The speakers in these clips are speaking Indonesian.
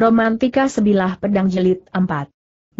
Romantika Sebilah Pedang Jelit 4.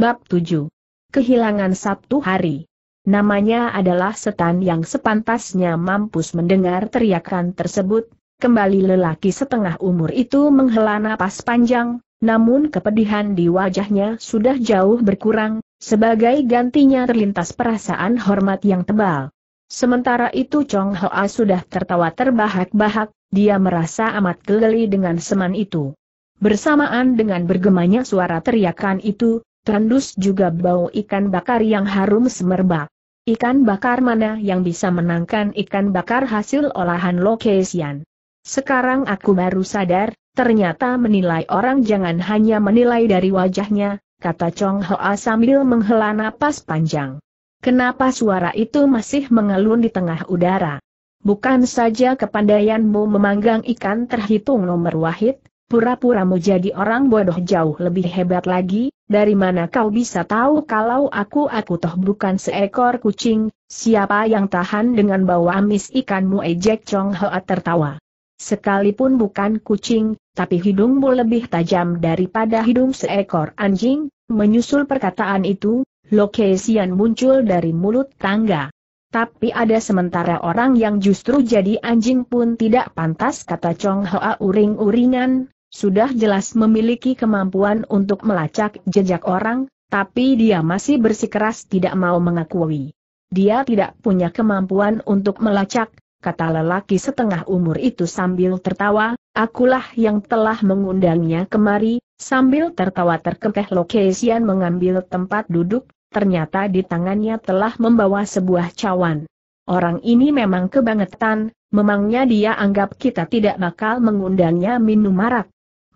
Bab 7. Kehilangan Sabtu Hari. Namanya adalah setan yang sepantasnya mampus mendengar teriakan tersebut, kembali lelaki setengah umur itu menghela napas panjang, namun kepedihan di wajahnya sudah jauh berkurang, sebagai gantinya terlintas perasaan hormat yang tebal. Sementara itu Chong Hoa sudah tertawa terbahak-bahak, dia merasa amat geli dengan seman itu. Bersamaan dengan bergemanya suara teriakan itu, terendus juga bau ikan bakar yang harum semerbak. Ikan bakar mana yang bisa menangkan ikan bakar hasil olahan lokesian? Sekarang aku baru sadar, ternyata menilai orang jangan hanya menilai dari wajahnya, kata Chong Hoa sambil menghela napas panjang. Kenapa suara itu masih mengelun di tengah udara? Bukan saja kepandaianmu memanggang ikan terhitung nomor wahid, pura pura mau jadi orang bodoh jauh lebih hebat lagi, dari mana kau bisa tahu kalau aku-aku toh bukan seekor kucing, siapa yang tahan dengan bau amis ikanmu ejek Chong Hoa tertawa. Sekalipun bukan kucing, tapi hidungmu lebih tajam daripada hidung seekor anjing, menyusul perkataan itu, lokesian muncul dari mulut tangga. Tapi ada sementara orang yang justru jadi anjing pun tidak pantas kata Chong Hoa uring-uringan, sudah jelas memiliki kemampuan untuk melacak jejak orang, tapi dia masih bersikeras tidak mau mengakui. Dia tidak punya kemampuan untuk melacak, kata lelaki setengah umur itu sambil tertawa, akulah yang telah mengundangnya kemari, sambil tertawa terkekeh Lokesian mengambil tempat duduk, ternyata di tangannya telah membawa sebuah cawan. Orang ini memang kebangetan, memangnya dia anggap kita tidak bakal mengundangnya minum marak,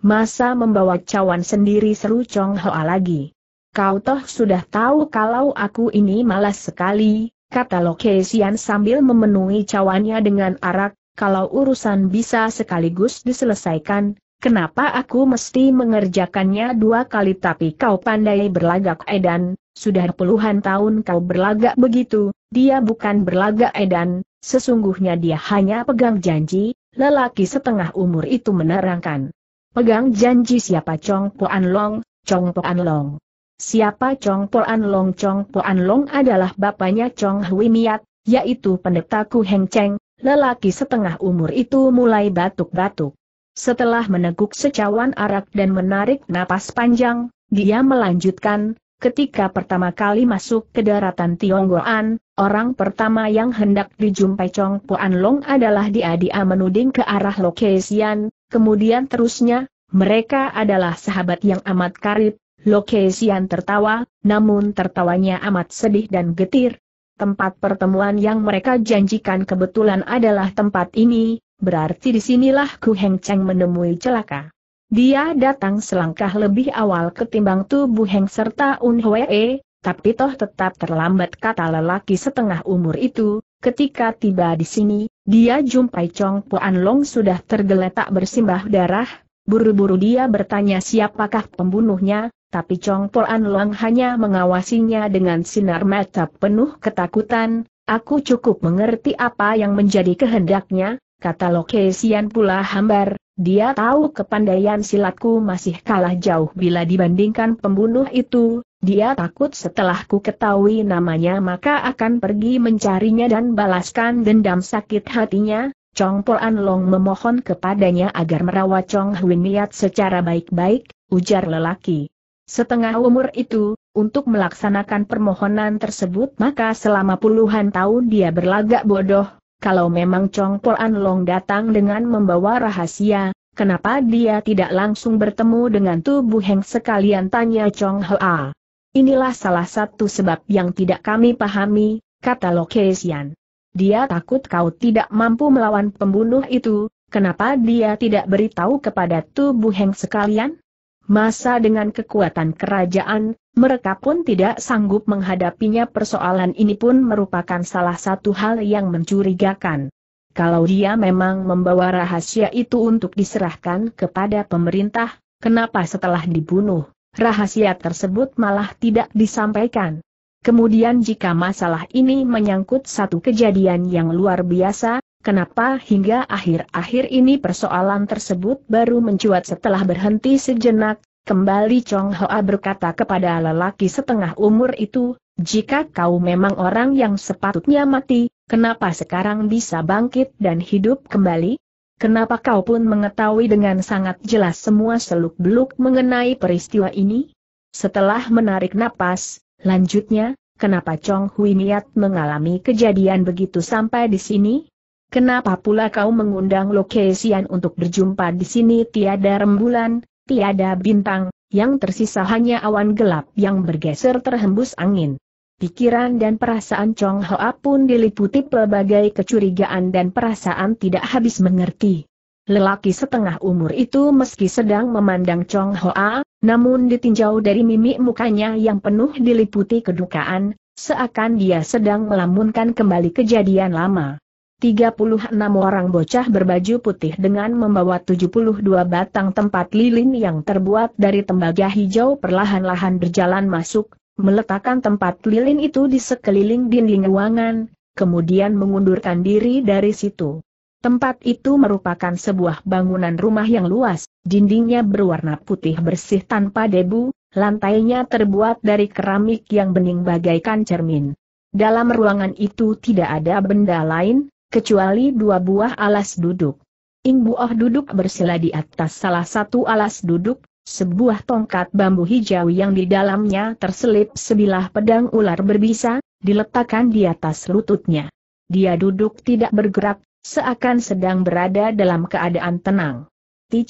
Masa membawa cawan sendiri seru Chong Hoa lagi. Kau toh sudah tahu kalau aku ini malas sekali, kata Lokesian sambil memenuhi cawannya dengan arak, kalau urusan bisa sekaligus diselesaikan, kenapa aku mesti mengerjakannya dua kali tapi kau pandai berlagak edan, sudah puluhan tahun kau berlagak begitu, dia bukan berlagak edan, sesungguhnya dia hanya pegang janji, lelaki setengah umur itu menerangkan. Pegang janji siapa Chong Po An Long, Chong Po An Long. Siapa Chong Po An Long Chong Po An Long adalah bapaknya Chong Hui Miat, yaitu pendeta Ku Heng Cheng, lelaki setengah umur itu mulai batuk-batuk. Setelah meneguk secawan arak dan menarik napas panjang, dia melanjutkan, ketika pertama kali masuk ke daratan Tionggoan, orang pertama yang hendak dijumpai Chong Po An Long adalah dia dia menuding ke arah Lokesian, kemudian terusnya, mereka adalah sahabat yang amat karib, Lokesian tertawa, namun tertawanya amat sedih dan getir. Tempat pertemuan yang mereka janjikan kebetulan adalah tempat ini, berarti disinilah Ku Heng Cheng menemui celaka. Dia datang selangkah lebih awal ketimbang Tu Bu Heng serta Un Hwee, tapi toh tetap terlambat kata lelaki setengah umur itu, Ketika tiba di sini, dia jumpai Chong Puan Long sudah tergeletak bersimbah darah, buru-buru dia bertanya siapakah pembunuhnya, tapi Chong Puan Long hanya mengawasinya dengan sinar mata penuh ketakutan, aku cukup mengerti apa yang menjadi kehendaknya, kata Lokesian pula hambar, dia tahu kepandaian silatku masih kalah jauh bila dibandingkan pembunuh itu, dia takut setelah ku ketahui namanya maka akan pergi mencarinya dan balaskan dendam sakit hatinya. Chong Poan Long memohon kepadanya agar merawat Chong Hwin Miat secara baik-baik, ujar lelaki. Setengah umur itu, untuk melaksanakan permohonan tersebut maka selama puluhan tahun dia berlagak bodoh, kalau memang Chong Poan Long datang dengan membawa rahasia, kenapa dia tidak langsung bertemu dengan tubuh Heng sekalian tanya Chong Hoa. Inilah salah satu sebab yang tidak kami pahami, kata Lokesian. Dia takut kau tidak mampu melawan pembunuh itu, kenapa dia tidak beritahu kepada tubuh Heng sekalian? Masa dengan kekuatan kerajaan, mereka pun tidak sanggup menghadapinya persoalan ini pun merupakan salah satu hal yang mencurigakan. Kalau dia memang membawa rahasia itu untuk diserahkan kepada pemerintah, kenapa setelah dibunuh, rahasia tersebut malah tidak disampaikan. Kemudian jika masalah ini menyangkut satu kejadian yang luar biasa, kenapa hingga akhir-akhir ini persoalan tersebut baru mencuat setelah berhenti sejenak, kembali Chong Hoa berkata kepada lelaki setengah umur itu, jika kau memang orang yang sepatutnya mati, kenapa sekarang bisa bangkit dan hidup kembali? Kenapa kau pun mengetahui dengan sangat jelas semua seluk-beluk mengenai peristiwa ini? Setelah menarik napas, lanjutnya, kenapa Chong Hui Niat mengalami kejadian begitu sampai di sini? Kenapa pula kau mengundang Lokesian untuk berjumpa di sini tiada rembulan, tiada bintang, yang tersisa hanya awan gelap yang bergeser terhembus angin? pikiran dan perasaan Chong Hoa pun diliputi pelbagai kecurigaan dan perasaan tidak habis mengerti. Lelaki setengah umur itu meski sedang memandang Chong Hoa, namun ditinjau dari mimik mukanya yang penuh diliputi kedukaan, seakan dia sedang melamunkan kembali kejadian lama. 36 orang bocah berbaju putih dengan membawa 72 batang tempat lilin yang terbuat dari tembaga hijau perlahan-lahan berjalan masuk, meletakkan tempat lilin itu di sekeliling dinding ruangan, kemudian mengundurkan diri dari situ. Tempat itu merupakan sebuah bangunan rumah yang luas, dindingnya berwarna putih bersih tanpa debu, lantainya terbuat dari keramik yang bening bagaikan cermin. Dalam ruangan itu tidak ada benda lain, kecuali dua buah alas duduk. Ing Buoh duduk bersila di atas salah satu alas duduk, sebuah tongkat bambu hijau yang di dalamnya terselip sebilah pedang ular berbisa, diletakkan di atas lututnya. Dia duduk tidak bergerak, seakan sedang berada dalam keadaan tenang. Ti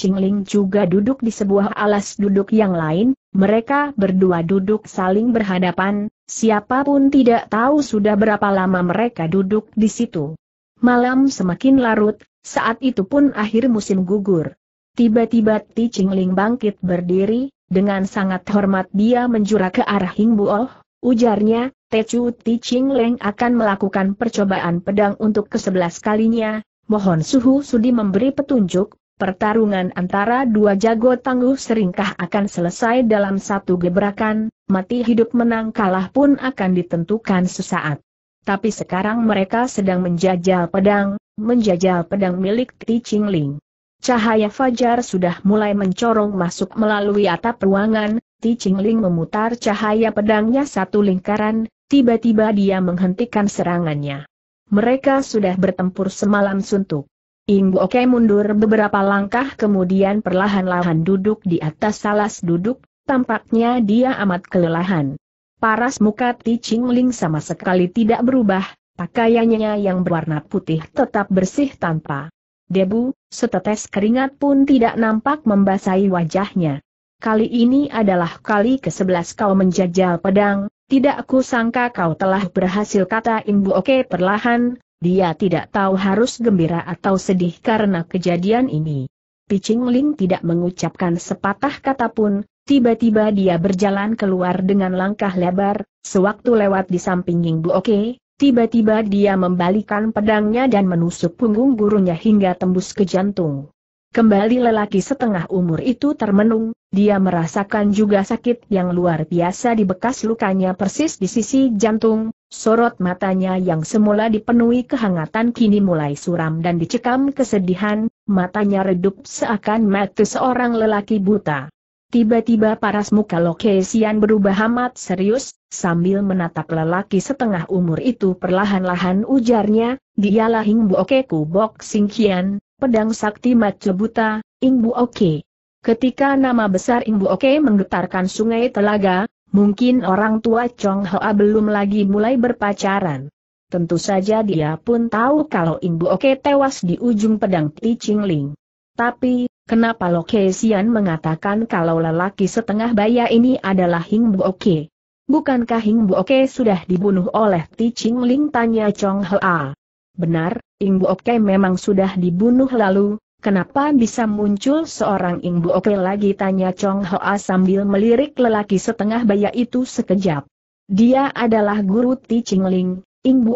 juga duduk di sebuah alas duduk yang lain, mereka berdua duduk saling berhadapan, siapapun tidak tahu sudah berapa lama mereka duduk di situ. Malam semakin larut, saat itu pun akhir musim gugur. Tiba-tiba Ti Ling bangkit berdiri, dengan sangat hormat dia menjura ke arah Hing Buoh, ujarnya, Tecu Ti Chingling akan melakukan percobaan pedang untuk kesebelas kalinya, mohon suhu sudi memberi petunjuk, pertarungan antara dua jago tangguh seringkah akan selesai dalam satu gebrakan, mati hidup menang kalah pun akan ditentukan sesaat. Tapi sekarang mereka sedang menjajal pedang, menjajal pedang milik Ti Ling. Cahaya fajar sudah mulai mencorong masuk melalui atap ruangan, Ti Qingling memutar cahaya pedangnya satu lingkaran, tiba-tiba dia menghentikan serangannya. Mereka sudah bertempur semalam suntuk. Ing Oke mundur beberapa langkah kemudian perlahan-lahan duduk di atas salas duduk, tampaknya dia amat kelelahan. Paras muka Ti Qingling sama sekali tidak berubah, pakaiannya yang berwarna putih tetap bersih tanpa Debu, setetes keringat pun tidak nampak membasahi wajahnya. Kali ini adalah kali ke-11 kau menjajal pedang, tidak aku sangka kau telah berhasil kata Imbu Oke perlahan, dia tidak tahu harus gembira atau sedih karena kejadian ini. Picing Ling tidak mengucapkan sepatah kata pun, tiba-tiba dia berjalan keluar dengan langkah lebar, sewaktu lewat di samping Imbu Oke, Tiba-tiba dia membalikan pedangnya dan menusuk punggung gurunya hingga tembus ke jantung. Kembali lelaki setengah umur itu termenung, dia merasakan juga sakit yang luar biasa di bekas lukanya persis di sisi jantung, sorot matanya yang semula dipenuhi kehangatan kini mulai suram dan dicekam kesedihan, matanya redup seakan mati seorang lelaki buta. Tiba-tiba paras muka Lokesian berubah amat serius, sambil menatap lelaki setengah umur itu perlahan-lahan ujarnya, dialah Oke Okeku Bok Sing Kian, pedang sakti macu buta, ing bu Oke. Ketika nama besar ing bu Oke menggetarkan sungai telaga, mungkin orang tua Chong Hoa belum lagi mulai berpacaran. Tentu saja dia pun tahu kalau ing bu Oke tewas di ujung pedang Ti Ching Ling. Tapi, Kenapa Lokesian mengatakan kalau lelaki setengah baya ini adalah Hing Oke? Bukankah Hing Oke sudah dibunuh oleh Ti Ching Ling? Tanya Chong Hea. Benar, Hing Oke memang sudah dibunuh lalu, kenapa bisa muncul seorang Hing Oke lagi? Tanya Chong Hea sambil melirik lelaki setengah baya itu sekejap. Dia adalah guru Ti Ching Ling, Hing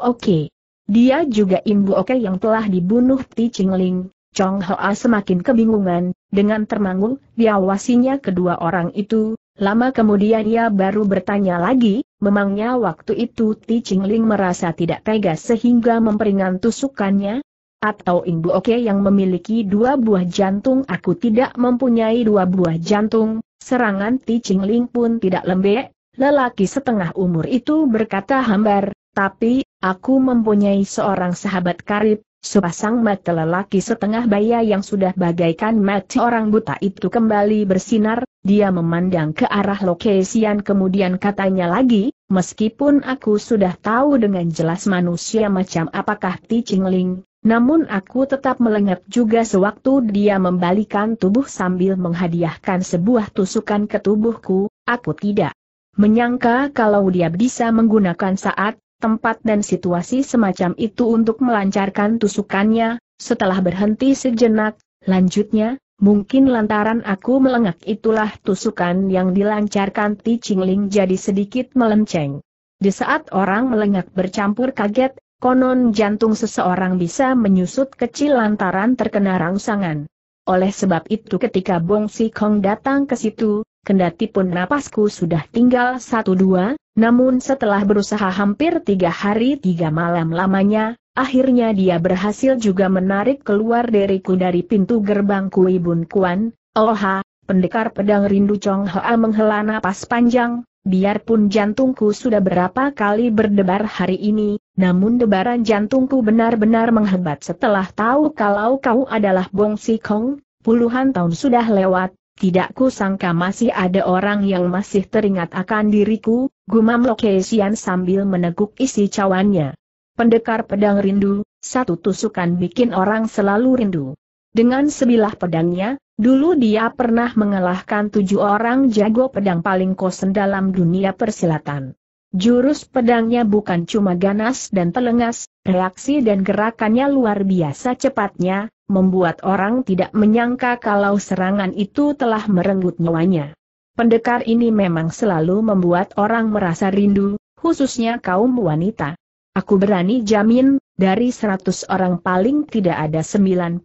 Dia juga Hing Oke yang telah dibunuh Ti Ching Ling, Chong Hoa semakin kebingungan, dengan termangu, diawasinya kedua orang itu, lama kemudian ia baru bertanya lagi, memangnya waktu itu Ti Ling merasa tidak tega sehingga memperingan tusukannya? Atau Ibu Oke yang memiliki dua buah jantung aku tidak mempunyai dua buah jantung, serangan Ti Ling pun tidak lembek, lelaki setengah umur itu berkata hambar, tapi, aku mempunyai seorang sahabat karib, Sepasang mata lelaki setengah baya yang sudah bagaikan mata orang buta itu kembali bersinar, dia memandang ke arah Lokesian kemudian katanya lagi, meskipun aku sudah tahu dengan jelas manusia macam apakah Ti Ling, namun aku tetap melengap juga sewaktu dia membalikan tubuh sambil menghadiahkan sebuah tusukan ke tubuhku, aku tidak menyangka kalau dia bisa menggunakan saat tempat dan situasi semacam itu untuk melancarkan tusukannya, setelah berhenti sejenak, lanjutnya, mungkin lantaran aku melengak itulah tusukan yang dilancarkan Ti Qingling jadi sedikit melenceng. Di saat orang melengak bercampur kaget, konon jantung seseorang bisa menyusut kecil lantaran terkena rangsangan. Oleh sebab itu ketika Bong Si Kong datang ke situ, kendati pun napasku sudah tinggal satu dua, namun setelah berusaha hampir tiga hari tiga malam lamanya, akhirnya dia berhasil juga menarik keluar deriku dari pintu gerbang Kui Bun Kuan, Oha, pendekar pedang rindu Chong Hoa menghela napas panjang, biarpun jantungku sudah berapa kali berdebar hari ini, namun debaran jantungku benar-benar menghebat setelah tahu kalau kau adalah Bong Si Kong, puluhan tahun sudah lewat, tidak kusangka masih ada orang yang masih teringat akan diriku, gumam Lokesian sambil meneguk isi cawannya. Pendekar pedang rindu, satu tusukan bikin orang selalu rindu. Dengan sebilah pedangnya, dulu dia pernah mengalahkan tujuh orang jago pedang paling kosen dalam dunia persilatan. Jurus pedangnya bukan cuma ganas dan telengas, reaksi dan gerakannya luar biasa cepatnya, membuat orang tidak menyangka kalau serangan itu telah merenggut nyawanya. Pendekar ini memang selalu membuat orang merasa rindu, khususnya kaum wanita. Aku berani jamin, dari 100 orang paling tidak ada 99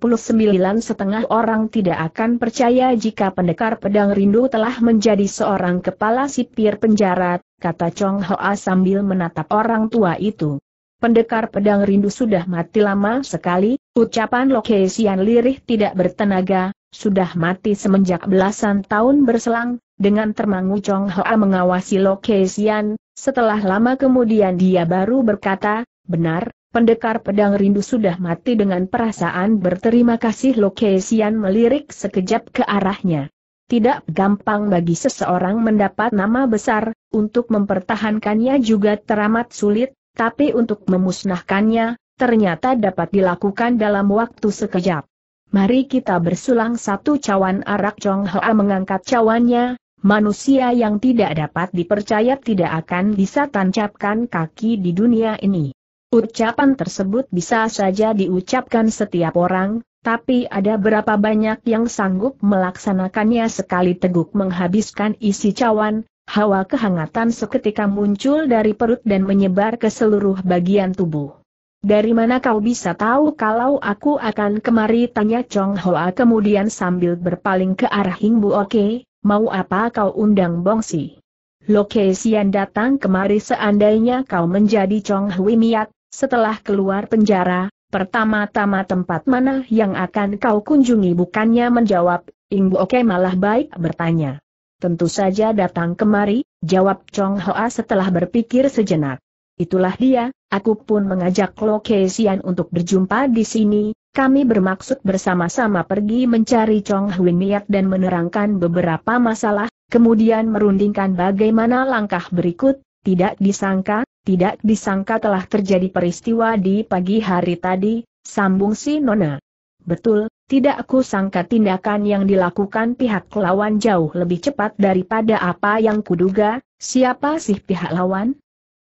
setengah orang tidak akan percaya jika pendekar pedang rindu telah menjadi seorang kepala sipir penjara, kata Chong Hoa sambil menatap orang tua itu. Pendekar pedang rindu sudah mati lama sekali, ucapan lokesian lirih tidak bertenaga, sudah mati semenjak belasan tahun berselang, dengan termangu Chong Hoa mengawasi Lo Keisian, setelah lama kemudian dia baru berkata, benar, pendekar pedang rindu sudah mati dengan perasaan berterima kasih Lo Keisian melirik sekejap ke arahnya. Tidak gampang bagi seseorang mendapat nama besar, untuk mempertahankannya juga teramat sulit, tapi untuk memusnahkannya, ternyata dapat dilakukan dalam waktu sekejap. Mari kita bersulang satu cawan arak Chong Hoa mengangkat cawannya, Manusia yang tidak dapat dipercaya tidak akan bisa tancapkan kaki di dunia ini. Ucapan tersebut bisa saja diucapkan setiap orang, tapi ada berapa banyak yang sanggup melaksanakannya sekali teguk menghabiskan isi cawan, hawa kehangatan seketika muncul dari perut dan menyebar ke seluruh bagian tubuh. Dari mana kau bisa tahu kalau aku akan kemari tanya Chong Hoa kemudian sambil berpaling ke arah Hing Bu Oke, mau apa kau undang Bongsi? Lokesian datang kemari seandainya kau menjadi Chong Hui Miat, setelah keluar penjara, pertama-tama tempat mana yang akan kau kunjungi bukannya menjawab, Ing Oke malah baik bertanya. Tentu saja datang kemari, jawab Chong Hoa setelah berpikir sejenak. Itulah dia, aku pun mengajak Lokesian untuk berjumpa di sini, kami bermaksud bersama-sama pergi mencari Chong Hui Miat dan menerangkan beberapa masalah, kemudian merundingkan bagaimana langkah berikut, tidak disangka, tidak disangka telah terjadi peristiwa di pagi hari tadi, sambung si Nona. Betul, tidak aku sangka tindakan yang dilakukan pihak lawan jauh lebih cepat daripada apa yang kuduga, siapa sih pihak lawan?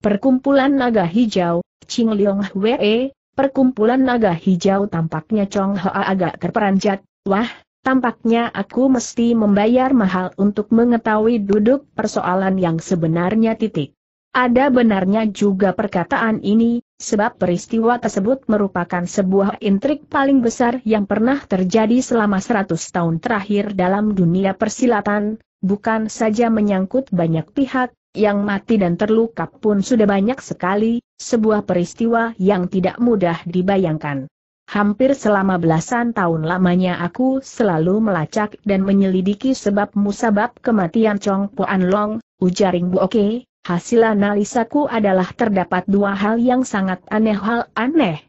Perkumpulan Naga Hijau, Ching Leong Hwee, perkumpulan Naga Hijau tampaknya Chong Hoa agak terperanjat, wah, tampaknya aku mesti membayar mahal untuk mengetahui duduk persoalan yang sebenarnya titik. Ada benarnya juga perkataan ini, sebab peristiwa tersebut merupakan sebuah intrik paling besar yang pernah terjadi selama 100 tahun terakhir dalam dunia persilatan, bukan saja menyangkut banyak pihak, yang mati dan terluka pun sudah banyak sekali, sebuah peristiwa yang tidak mudah dibayangkan. Hampir selama belasan tahun lamanya aku selalu melacak dan menyelidiki sebab musabab kematian Chong Puan Long, Ujaring Bu Oke, hasil analisaku adalah terdapat dua hal yang sangat aneh hal aneh.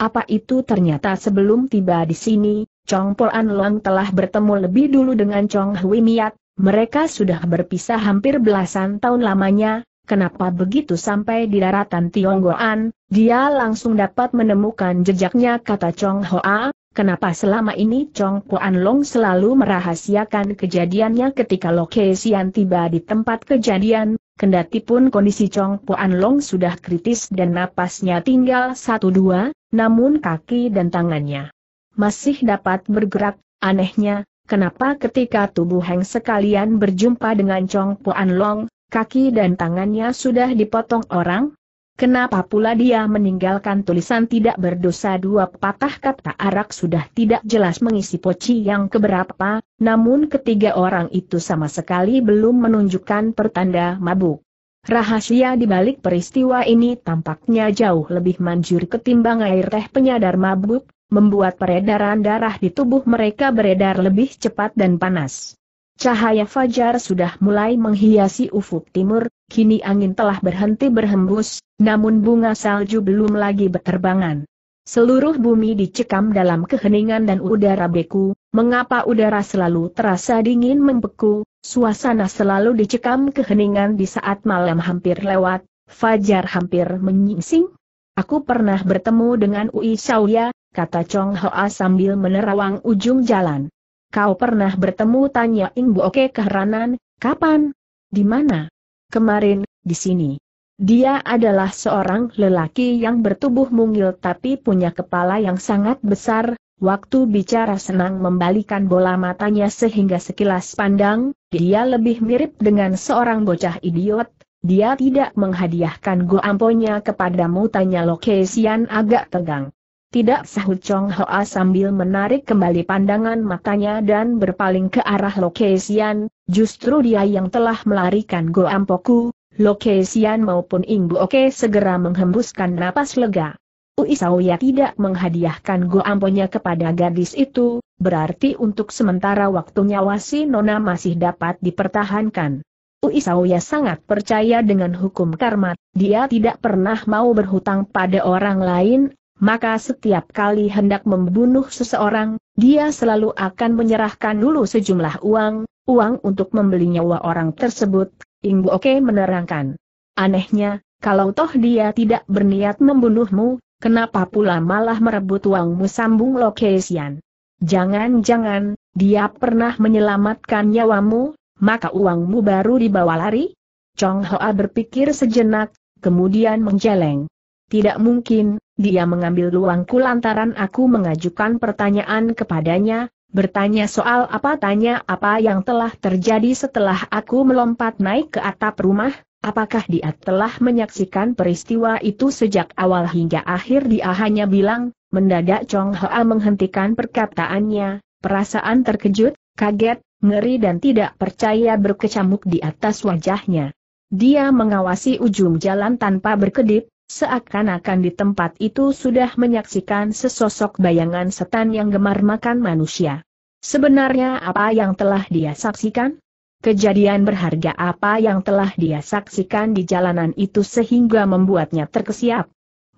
Apa itu ternyata sebelum tiba di sini, Chong Puan Long telah bertemu lebih dulu dengan Chong Hui Miat, mereka sudah berpisah hampir belasan tahun lamanya, kenapa begitu sampai di daratan Tionggoan, dia langsung dapat menemukan jejaknya kata Chong Hoa, kenapa selama ini Chong Puan Long selalu merahasiakan kejadiannya ketika Lokesian tiba di tempat kejadian, kendati pun kondisi Chong Puan Long sudah kritis dan napasnya tinggal satu dua, namun kaki dan tangannya masih dapat bergerak, anehnya, Kenapa ketika tubuh Heng sekalian berjumpa dengan Chong Puan Long, kaki dan tangannya sudah dipotong orang? Kenapa pula dia meninggalkan tulisan tidak berdosa dua patah kata arak sudah tidak jelas mengisi poci yang keberapa, namun ketiga orang itu sama sekali belum menunjukkan pertanda mabuk. Rahasia di balik peristiwa ini tampaknya jauh lebih manjur ketimbang air teh penyadar mabuk, membuat peredaran darah di tubuh mereka beredar lebih cepat dan panas. Cahaya fajar sudah mulai menghiasi ufuk timur, kini angin telah berhenti berhembus, namun bunga salju belum lagi berterbangan. Seluruh bumi dicekam dalam keheningan dan udara beku, mengapa udara selalu terasa dingin membeku, suasana selalu dicekam keheningan di saat malam hampir lewat, fajar hampir menyingsing, Aku pernah bertemu dengan Ui Xiaoya, kata Chong Hoa sambil menerawang ujung jalan. Kau pernah bertemu tanya Ing Oke keheranan, kapan? Di mana? Kemarin, di sini. Dia adalah seorang lelaki yang bertubuh mungil tapi punya kepala yang sangat besar, waktu bicara senang membalikan bola matanya sehingga sekilas pandang, dia lebih mirip dengan seorang bocah idiot, dia tidak menghadiahkan amponya kepadamu tanya Lokesian agak tegang. Tidak sahut Chong Hoa sambil menarik kembali pandangan matanya dan berpaling ke arah Lokesian, justru dia yang telah melarikan goampoku, Lokesian maupun Inggu Oke segera menghembuskan napas lega. Uisauya tidak menghadiahkan amponya kepada gadis itu, berarti untuk sementara waktunya nyawa si Nona masih dapat dipertahankan. Uisauya sangat percaya dengan hukum karma, dia tidak pernah mau berhutang pada orang lain, maka setiap kali hendak membunuh seseorang, dia selalu akan menyerahkan dulu sejumlah uang, uang untuk membeli nyawa orang tersebut, Ingbu Oke menerangkan. Anehnya, kalau toh dia tidak berniat membunuhmu, kenapa pula malah merebut uangmu sambung Lokesian. Jangan-jangan, dia pernah menyelamatkan nyawamu, maka uangmu baru dibawa lari? Chong Hoa berpikir sejenak, kemudian menjeleng. Tidak mungkin, dia mengambil uangku lantaran aku mengajukan pertanyaan kepadanya, bertanya soal apa tanya apa yang telah terjadi setelah aku melompat naik ke atap rumah, apakah dia telah menyaksikan peristiwa itu sejak awal hingga akhir dia hanya bilang, mendadak Chong Hoa menghentikan perkataannya, perasaan terkejut, kaget, ngeri dan tidak percaya berkecamuk di atas wajahnya. Dia mengawasi ujung jalan tanpa berkedip, seakan-akan di tempat itu sudah menyaksikan sesosok bayangan setan yang gemar makan manusia. Sebenarnya apa yang telah dia saksikan? Kejadian berharga apa yang telah dia saksikan di jalanan itu sehingga membuatnya terkesiap?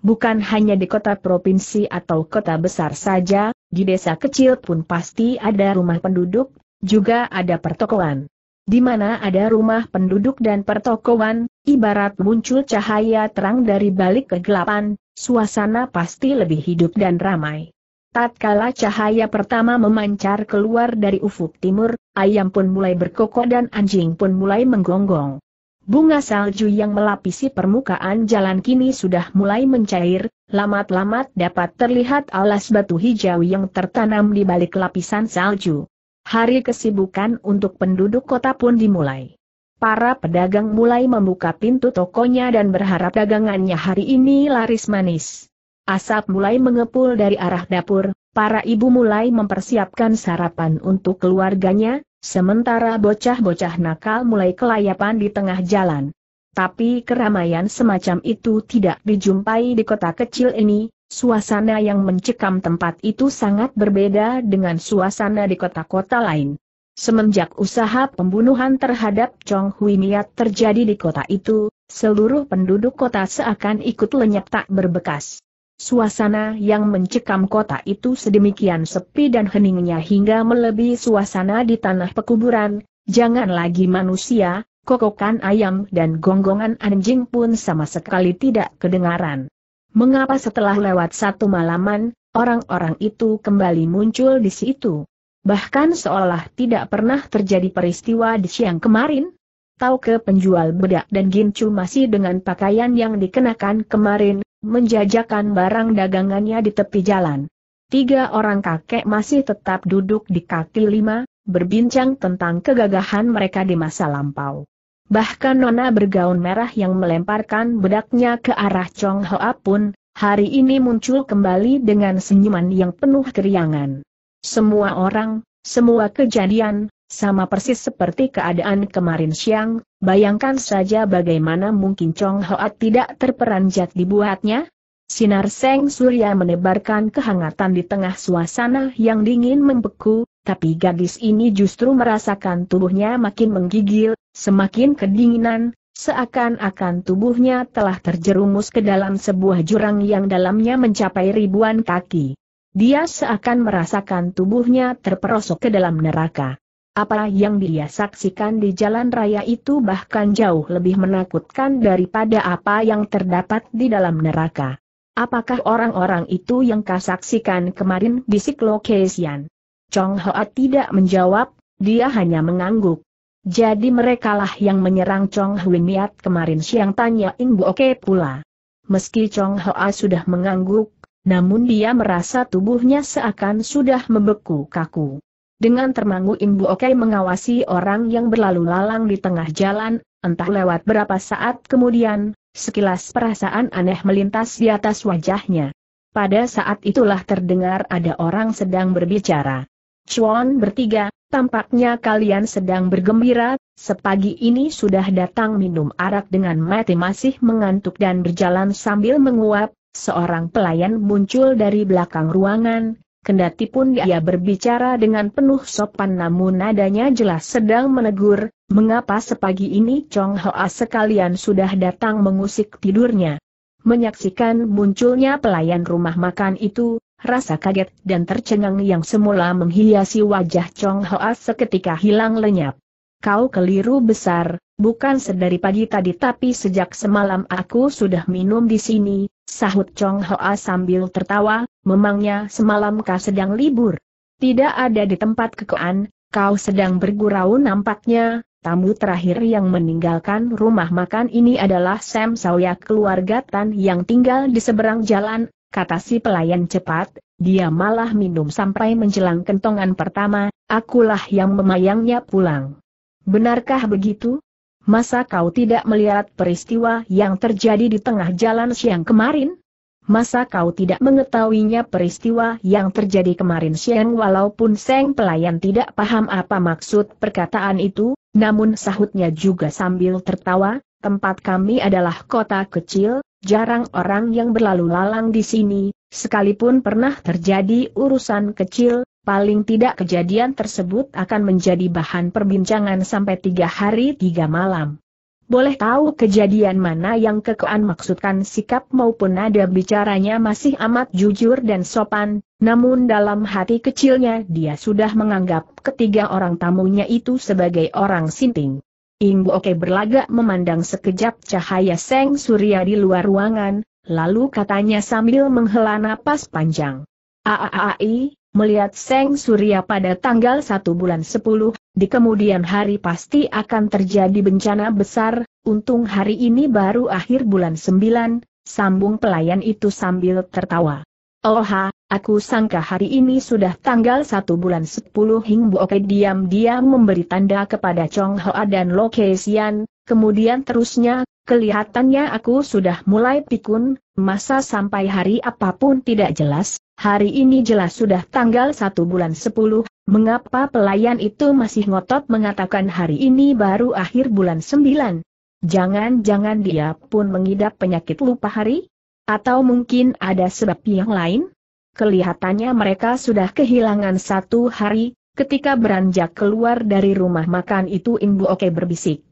Bukan hanya di kota provinsi atau kota besar saja, di desa kecil pun pasti ada rumah penduduk, juga ada pertokoan. Di mana ada rumah penduduk dan pertokoan, ibarat muncul cahaya terang dari balik kegelapan, suasana pasti lebih hidup dan ramai. Tatkala cahaya pertama memancar keluar dari ufuk timur, ayam pun mulai berkokok dan anjing pun mulai menggonggong. Bunga salju yang melapisi permukaan jalan kini sudah mulai mencair, lamat-lamat dapat terlihat alas batu hijau yang tertanam di balik lapisan salju. Hari kesibukan untuk penduduk kota pun dimulai. Para pedagang mulai membuka pintu tokonya dan berharap dagangannya hari ini laris manis. Asap mulai mengepul dari arah dapur, para ibu mulai mempersiapkan sarapan untuk keluarganya, sementara bocah-bocah nakal mulai kelayapan di tengah jalan. Tapi keramaian semacam itu tidak dijumpai di kota kecil ini, Suasana yang mencekam tempat itu sangat berbeda dengan suasana di kota-kota lain. Semenjak usaha pembunuhan terhadap Chong Hui Miat terjadi di kota itu, seluruh penduduk kota seakan ikut lenyap tak berbekas. Suasana yang mencekam kota itu sedemikian sepi dan heningnya hingga melebihi suasana di tanah pekuburan, jangan lagi manusia, kokokan ayam dan gonggongan anjing pun sama sekali tidak kedengaran. Mengapa setelah lewat satu malaman, orang-orang itu kembali muncul di situ? Bahkan seolah tidak pernah terjadi peristiwa di siang kemarin? Tahu ke penjual bedak dan gincu masih dengan pakaian yang dikenakan kemarin, menjajakan barang dagangannya di tepi jalan. Tiga orang kakek masih tetap duduk di kaki lima, berbincang tentang kegagahan mereka di masa lampau. Bahkan Nona bergaun merah yang melemparkan bedaknya ke arah Chong Hoa pun, hari ini muncul kembali dengan senyuman yang penuh keriangan. Semua orang, semua kejadian, sama persis seperti keadaan kemarin siang, bayangkan saja bagaimana mungkin Chong Hoa tidak terperanjat dibuatnya? Sinar Seng Surya menebarkan kehangatan di tengah suasana yang dingin membeku, tapi gadis ini justru merasakan tubuhnya makin menggigil, Semakin kedinginan, seakan-akan tubuhnya telah terjerumus ke dalam sebuah jurang yang dalamnya mencapai ribuan kaki. Dia seakan merasakan tubuhnya terperosok ke dalam neraka. Apa yang dia saksikan di jalan raya itu bahkan jauh lebih menakutkan daripada apa yang terdapat di dalam neraka. Apakah orang-orang itu yang kau saksikan kemarin bisik Lokesian. Chong Hoa tidak menjawab, dia hanya mengangguk. Jadi merekalah yang menyerang Chong Hui Niat kemarin siang tanya Ing Oke pula. Meski Chong Hoa sudah mengangguk, namun dia merasa tubuhnya seakan sudah membeku kaku. Dengan termangu Ing Oke mengawasi orang yang berlalu lalang di tengah jalan, entah lewat berapa saat kemudian, sekilas perasaan aneh melintas di atas wajahnya. Pada saat itulah terdengar ada orang sedang berbicara. Chuan bertiga, tampaknya kalian sedang bergembira, sepagi ini sudah datang minum arak dengan mati masih mengantuk dan berjalan sambil menguap, seorang pelayan muncul dari belakang ruangan, kendati pun dia berbicara dengan penuh sopan namun nadanya jelas sedang menegur, mengapa sepagi ini Chong Hoa sekalian sudah datang mengusik tidurnya. Menyaksikan munculnya pelayan rumah makan itu, rasa kaget dan tercengang yang semula menghiasi wajah Chong Hoa seketika hilang lenyap. Kau keliru besar, bukan sedari pagi tadi tapi sejak semalam aku sudah minum di sini, sahut Chong Hoa sambil tertawa, memangnya semalam kau sedang libur. Tidak ada di tempat kekoan, kau sedang bergurau nampaknya, tamu terakhir yang meninggalkan rumah makan ini adalah Sam Sawya keluarga Tan yang tinggal di seberang jalan, kata si pelayan cepat, dia malah minum sampai menjelang kentongan pertama, akulah yang memayangnya pulang. Benarkah begitu? Masa kau tidak melihat peristiwa yang terjadi di tengah jalan siang kemarin? Masa kau tidak mengetahuinya peristiwa yang terjadi kemarin siang walaupun Seng pelayan tidak paham apa maksud perkataan itu, namun sahutnya juga sambil tertawa, tempat kami adalah kota kecil, jarang orang yang berlalu lalang di sini, sekalipun pernah terjadi urusan kecil, paling tidak kejadian tersebut akan menjadi bahan perbincangan sampai tiga hari tiga malam. Boleh tahu kejadian mana yang kekean maksudkan sikap maupun nada bicaranya masih amat jujur dan sopan, namun dalam hati kecilnya dia sudah menganggap ketiga orang tamunya itu sebagai orang sinting. Ingbo Oke berlagak memandang sekejap cahaya seng surya di luar ruangan, lalu katanya sambil menghela napas panjang. Aaai, melihat seng surya pada tanggal 1 bulan 10, di kemudian hari pasti akan terjadi bencana besar, untung hari ini baru akhir bulan 9, sambung pelayan itu sambil tertawa. Oha, Aku sangka hari ini sudah tanggal satu bulan 10 Hing Oke diam-diam memberi tanda kepada Chong Hoa dan Lo Sian, kemudian terusnya, kelihatannya aku sudah mulai pikun, masa sampai hari apapun tidak jelas, hari ini jelas sudah tanggal satu bulan sepuluh. mengapa pelayan itu masih ngotot mengatakan hari ini baru akhir bulan sembilan? Jangan-jangan dia pun mengidap penyakit lupa hari? Atau mungkin ada sebab yang lain? Kelihatannya mereka sudah kehilangan satu hari, ketika beranjak keluar dari rumah makan itu Imbu Oke berbisik.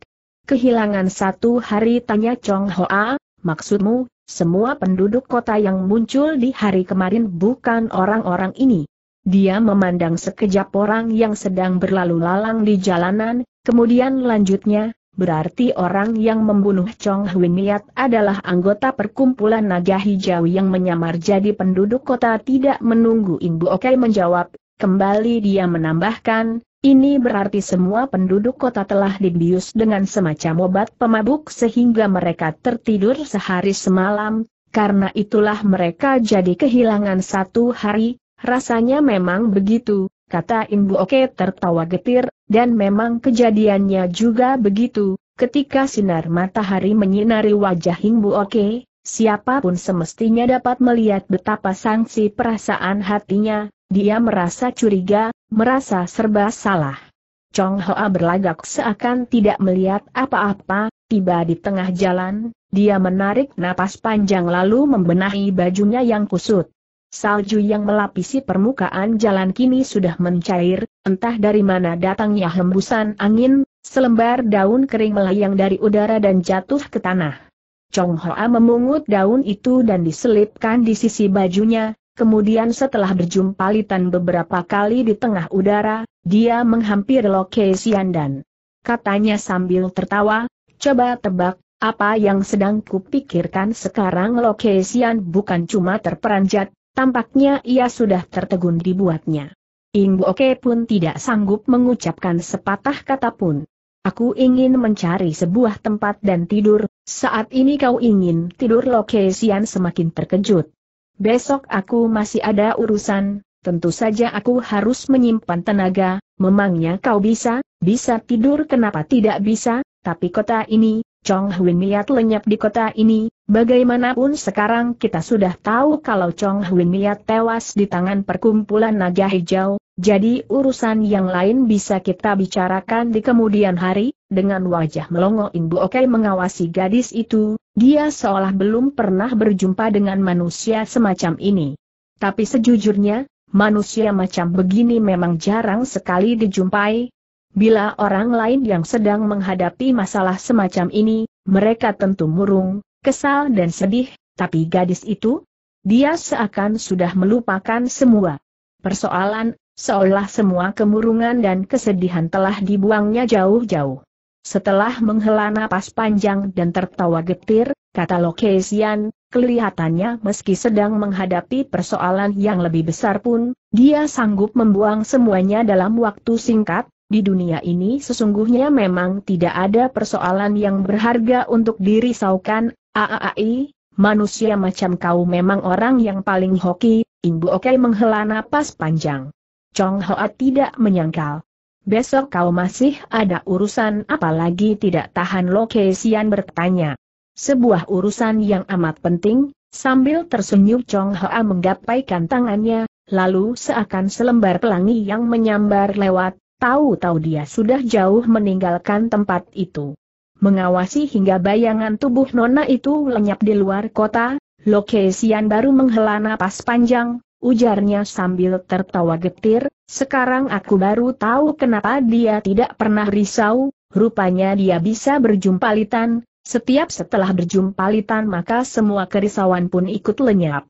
Kehilangan satu hari tanya Chong Hoa, maksudmu, semua penduduk kota yang muncul di hari kemarin bukan orang-orang ini. Dia memandang sekejap orang yang sedang berlalu lalang di jalanan, kemudian lanjutnya, Berarti orang yang membunuh Chong Hui Niat adalah anggota perkumpulan naga hijau yang menyamar jadi penduduk kota tidak menunggu Imbu Oke menjawab, kembali dia menambahkan, ini berarti semua penduduk kota telah dibius dengan semacam obat pemabuk sehingga mereka tertidur sehari semalam, karena itulah mereka jadi kehilangan satu hari, rasanya memang begitu, kata Imbu Oke tertawa getir, dan memang kejadiannya juga begitu, ketika sinar matahari menyinari wajah Imbu Oke, siapapun semestinya dapat melihat betapa sanksi perasaan hatinya, dia merasa curiga, merasa serba salah. Chong Hoa berlagak seakan tidak melihat apa-apa, tiba di tengah jalan, dia menarik napas panjang lalu membenahi bajunya yang kusut. Salju yang melapisi permukaan jalan kini sudah mencair, entah dari mana datangnya hembusan angin, selembar daun kering melayang dari udara dan jatuh ke tanah. Chong Hoa memungut daun itu dan diselipkan di sisi bajunya, kemudian setelah berjumpa litan beberapa kali di tengah udara, dia menghampiri lokasi Yandan. Katanya sambil tertawa, coba tebak, apa yang sedang kupikirkan sekarang Lokesian bukan cuma terperanjat, Tampaknya ia sudah tertegun dibuatnya. Ing Oke pun tidak sanggup mengucapkan sepatah kata pun. Aku ingin mencari sebuah tempat dan tidur, saat ini kau ingin tidur Sian semakin terkejut. Besok aku masih ada urusan, tentu saja aku harus menyimpan tenaga, memangnya kau bisa, bisa tidur kenapa tidak bisa, tapi kota ini, Chong Hui Miat lenyap di kota ini, bagaimanapun sekarang kita sudah tahu kalau Chong Hui Miat tewas di tangan perkumpulan naga hijau, jadi urusan yang lain bisa kita bicarakan di kemudian hari, dengan wajah melongo Inbu Oke mengawasi gadis itu, dia seolah belum pernah berjumpa dengan manusia semacam ini. Tapi sejujurnya, manusia macam begini memang jarang sekali dijumpai, Bila orang lain yang sedang menghadapi masalah semacam ini, mereka tentu murung, kesal dan sedih, tapi gadis itu? Dia seakan sudah melupakan semua persoalan, seolah semua kemurungan dan kesedihan telah dibuangnya jauh-jauh. Setelah menghela napas panjang dan tertawa getir, kata Lokesian, kelihatannya meski sedang menghadapi persoalan yang lebih besar pun, dia sanggup membuang semuanya dalam waktu singkat, di dunia ini sesungguhnya memang tidak ada persoalan yang berharga untuk dirisaukan, Aaai, manusia macam kau memang orang yang paling hoki, Ibu Oke menghela napas panjang. Chong Hoa tidak menyangkal. Besok kau masih ada urusan apalagi tidak tahan Lokesian bertanya. Sebuah urusan yang amat penting, sambil tersenyum Chong Hoa menggapaikan tangannya, lalu seakan selembar pelangi yang menyambar lewat, Tahu-tahu dia sudah jauh meninggalkan tempat itu. Mengawasi hingga bayangan tubuh Nona itu lenyap di luar kota, Lokesian baru menghela napas panjang, ujarnya sambil tertawa getir, sekarang aku baru tahu kenapa dia tidak pernah risau, rupanya dia bisa berjumpa Litan, setiap setelah berjumpa Litan maka semua kerisauan pun ikut lenyap.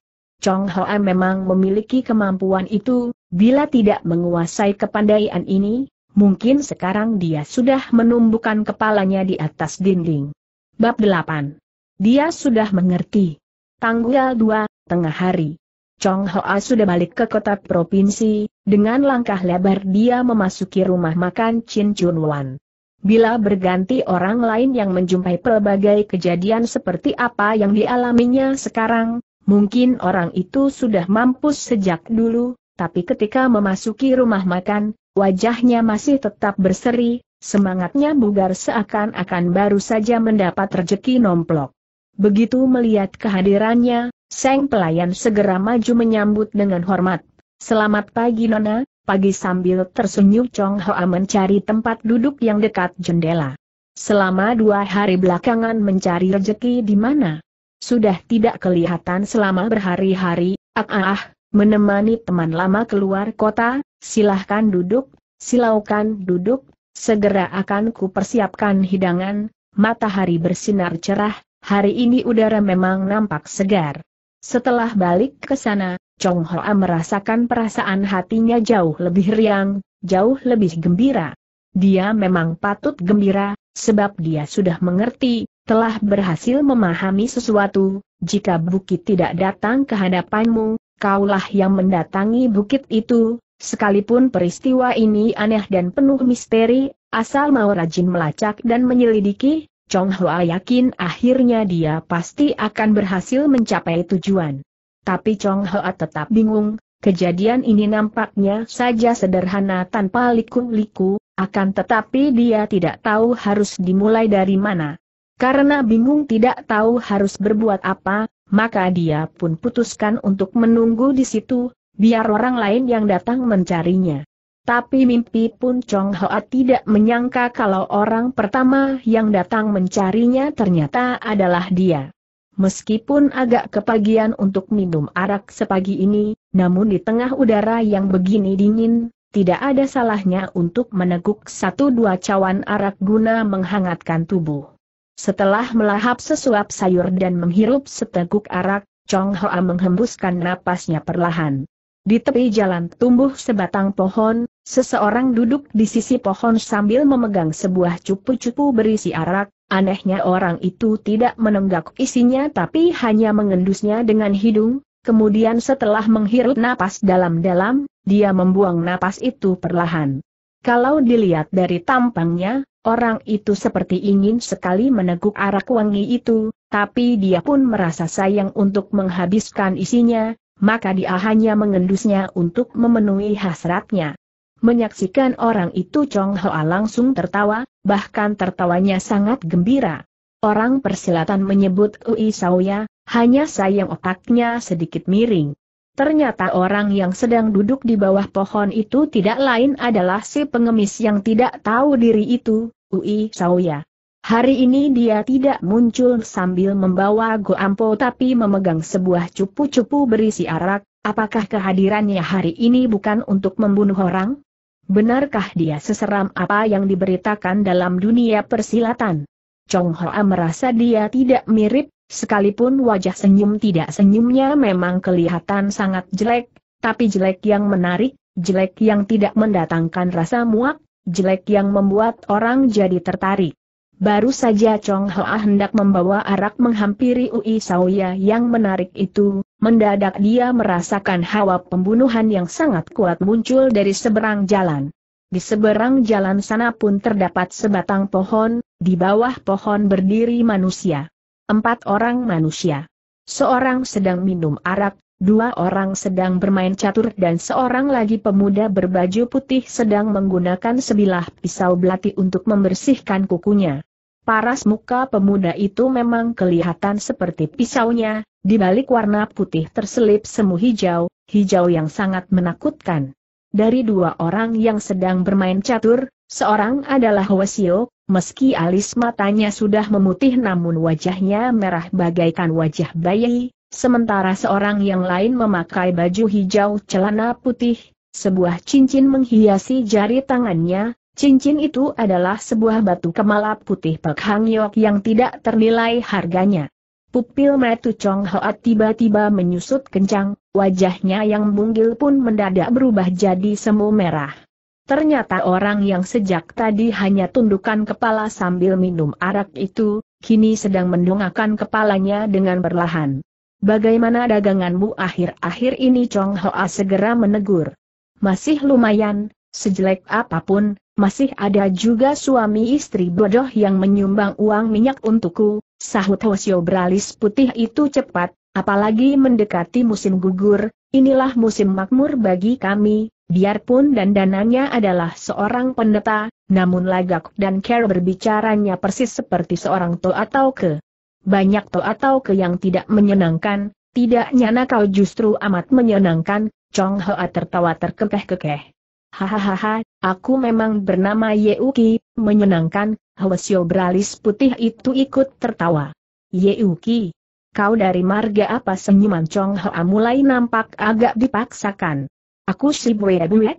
Chong Hoa memang memiliki kemampuan itu, bila tidak menguasai kepandaian ini, mungkin sekarang dia sudah menumbuhkan kepalanya di atas dinding. Bab 8. Dia sudah mengerti. Tanggal 2, tengah hari. Chong Hoa sudah balik ke kota provinsi, dengan langkah lebar dia memasuki rumah makan Chin Chun Wan. Bila berganti orang lain yang menjumpai pelbagai kejadian seperti apa yang dialaminya sekarang, Mungkin orang itu sudah mampus sejak dulu, tapi ketika memasuki rumah makan, wajahnya masih tetap berseri, semangatnya bugar seakan-akan baru saja mendapat rejeki nomplok. Begitu melihat kehadirannya, sang pelayan segera maju menyambut dengan hormat. Selamat pagi Nona, pagi sambil tersenyum Chong Hoa mencari tempat duduk yang dekat jendela. Selama dua hari belakangan mencari rejeki di mana? sudah tidak kelihatan selama berhari-hari, ah, ah ah, menemani teman lama keluar kota, silahkan duduk, silaukan duduk, segera akan kupersiapkan hidangan, matahari bersinar cerah, hari ini udara memang nampak segar. Setelah balik ke sana, Chong Hoa merasakan perasaan hatinya jauh lebih riang, jauh lebih gembira. Dia memang patut gembira, sebab dia sudah mengerti, telah berhasil memahami sesuatu, jika bukit tidak datang ke hadapanmu, kaulah yang mendatangi bukit itu, sekalipun peristiwa ini aneh dan penuh misteri, asal mau rajin melacak dan menyelidiki, Chong Hua yakin akhirnya dia pasti akan berhasil mencapai tujuan. Tapi Chong Hua tetap bingung, kejadian ini nampaknya saja sederhana tanpa liku-liku, akan tetapi dia tidak tahu harus dimulai dari mana. Karena bingung tidak tahu harus berbuat apa, maka dia pun putuskan untuk menunggu di situ, biar orang lain yang datang mencarinya. Tapi mimpi pun Chong Hoa tidak menyangka kalau orang pertama yang datang mencarinya ternyata adalah dia. Meskipun agak kepagian untuk minum arak sepagi ini, namun di tengah udara yang begini dingin, tidak ada salahnya untuk meneguk satu dua cawan arak guna menghangatkan tubuh. Setelah melahap sesuap sayur dan menghirup seteguk arak, Chong Hoa menghembuskan napasnya perlahan. Di tepi jalan tumbuh sebatang pohon, seseorang duduk di sisi pohon sambil memegang sebuah cupu-cupu berisi arak, anehnya orang itu tidak menenggak isinya tapi hanya mengendusnya dengan hidung, kemudian setelah menghirup napas dalam-dalam, dia membuang napas itu perlahan. Kalau dilihat dari tampangnya, Orang itu seperti ingin sekali meneguk arak wangi itu, tapi dia pun merasa sayang untuk menghabiskan isinya, maka dia hanya mengendusnya untuk memenuhi hasratnya. Menyaksikan orang itu Chong Hoa langsung tertawa, bahkan tertawanya sangat gembira. Orang persilatan menyebut Ui Sauya, hanya sayang otaknya sedikit miring. Ternyata orang yang sedang duduk di bawah pohon itu tidak lain adalah si pengemis yang tidak tahu diri itu, Ui Sauya. Hari ini dia tidak muncul sambil membawa goampo tapi memegang sebuah cupu-cupu berisi arak, apakah kehadirannya hari ini bukan untuk membunuh orang? Benarkah dia seseram apa yang diberitakan dalam dunia persilatan? Chong Hoa merasa dia tidak mirip Sekalipun wajah senyum tidak senyumnya memang kelihatan sangat jelek, tapi jelek yang menarik, jelek yang tidak mendatangkan rasa muak, jelek yang membuat orang jadi tertarik. Baru saja Chong Hoa hendak membawa arak menghampiri Ui Sauya yang menarik itu, mendadak dia merasakan hawa pembunuhan yang sangat kuat muncul dari seberang jalan. Di seberang jalan sana pun terdapat sebatang pohon, di bawah pohon berdiri manusia. Empat orang manusia. Seorang sedang minum arak, dua orang sedang bermain catur dan seorang lagi pemuda berbaju putih sedang menggunakan sebilah pisau belati untuk membersihkan kukunya. Paras muka pemuda itu memang kelihatan seperti pisaunya, di balik warna putih terselip semu hijau, hijau yang sangat menakutkan. Dari dua orang yang sedang bermain catur, seorang adalah Wesio, Meski alis matanya sudah memutih namun wajahnya merah bagaikan wajah bayi, sementara seorang yang lain memakai baju hijau celana putih, sebuah cincin menghiasi jari tangannya, cincin itu adalah sebuah batu kemala putih Pek Hang Yok yang tidak ternilai harganya. Pupil Metu Chong Hoat tiba-tiba menyusut kencang, wajahnya yang mungil pun mendadak berubah jadi semu merah. Ternyata orang yang sejak tadi hanya tundukkan kepala sambil minum arak itu, kini sedang mendongakkan kepalanya dengan perlahan. Bagaimana daganganmu akhir-akhir ini Chong Hoa segera menegur. Masih lumayan, sejelek apapun, masih ada juga suami istri bodoh yang menyumbang uang minyak untukku, sahut Hosio beralis putih itu cepat, apalagi mendekati musim gugur, inilah musim makmur bagi kami, Biarpun dandanannya adalah seorang pendeta, namun lagak dan care berbicaranya persis seperti seorang to atau ke. Banyak to atau ke yang tidak menyenangkan, tidak nyana kau justru amat menyenangkan, Chong Hoa tertawa terkekeh-kekeh. Hahaha, aku memang bernama Yeuki, menyenangkan, Hwasyo beralis putih itu ikut tertawa. Yeuki, kau dari marga apa senyuman Chong Hoa mulai nampak agak dipaksakan. Aku si Bwe Bwe.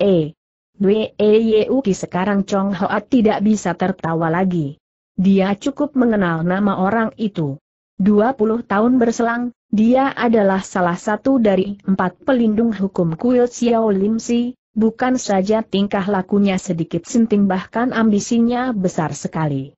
Bwe Yeuki sekarang Chong Hoa tidak bisa tertawa lagi. Dia cukup mengenal nama orang itu. 20 tahun berselang, dia adalah salah satu dari empat pelindung hukum kuil Xiao Lim Si, bukan saja tingkah lakunya sedikit sinting bahkan ambisinya besar sekali.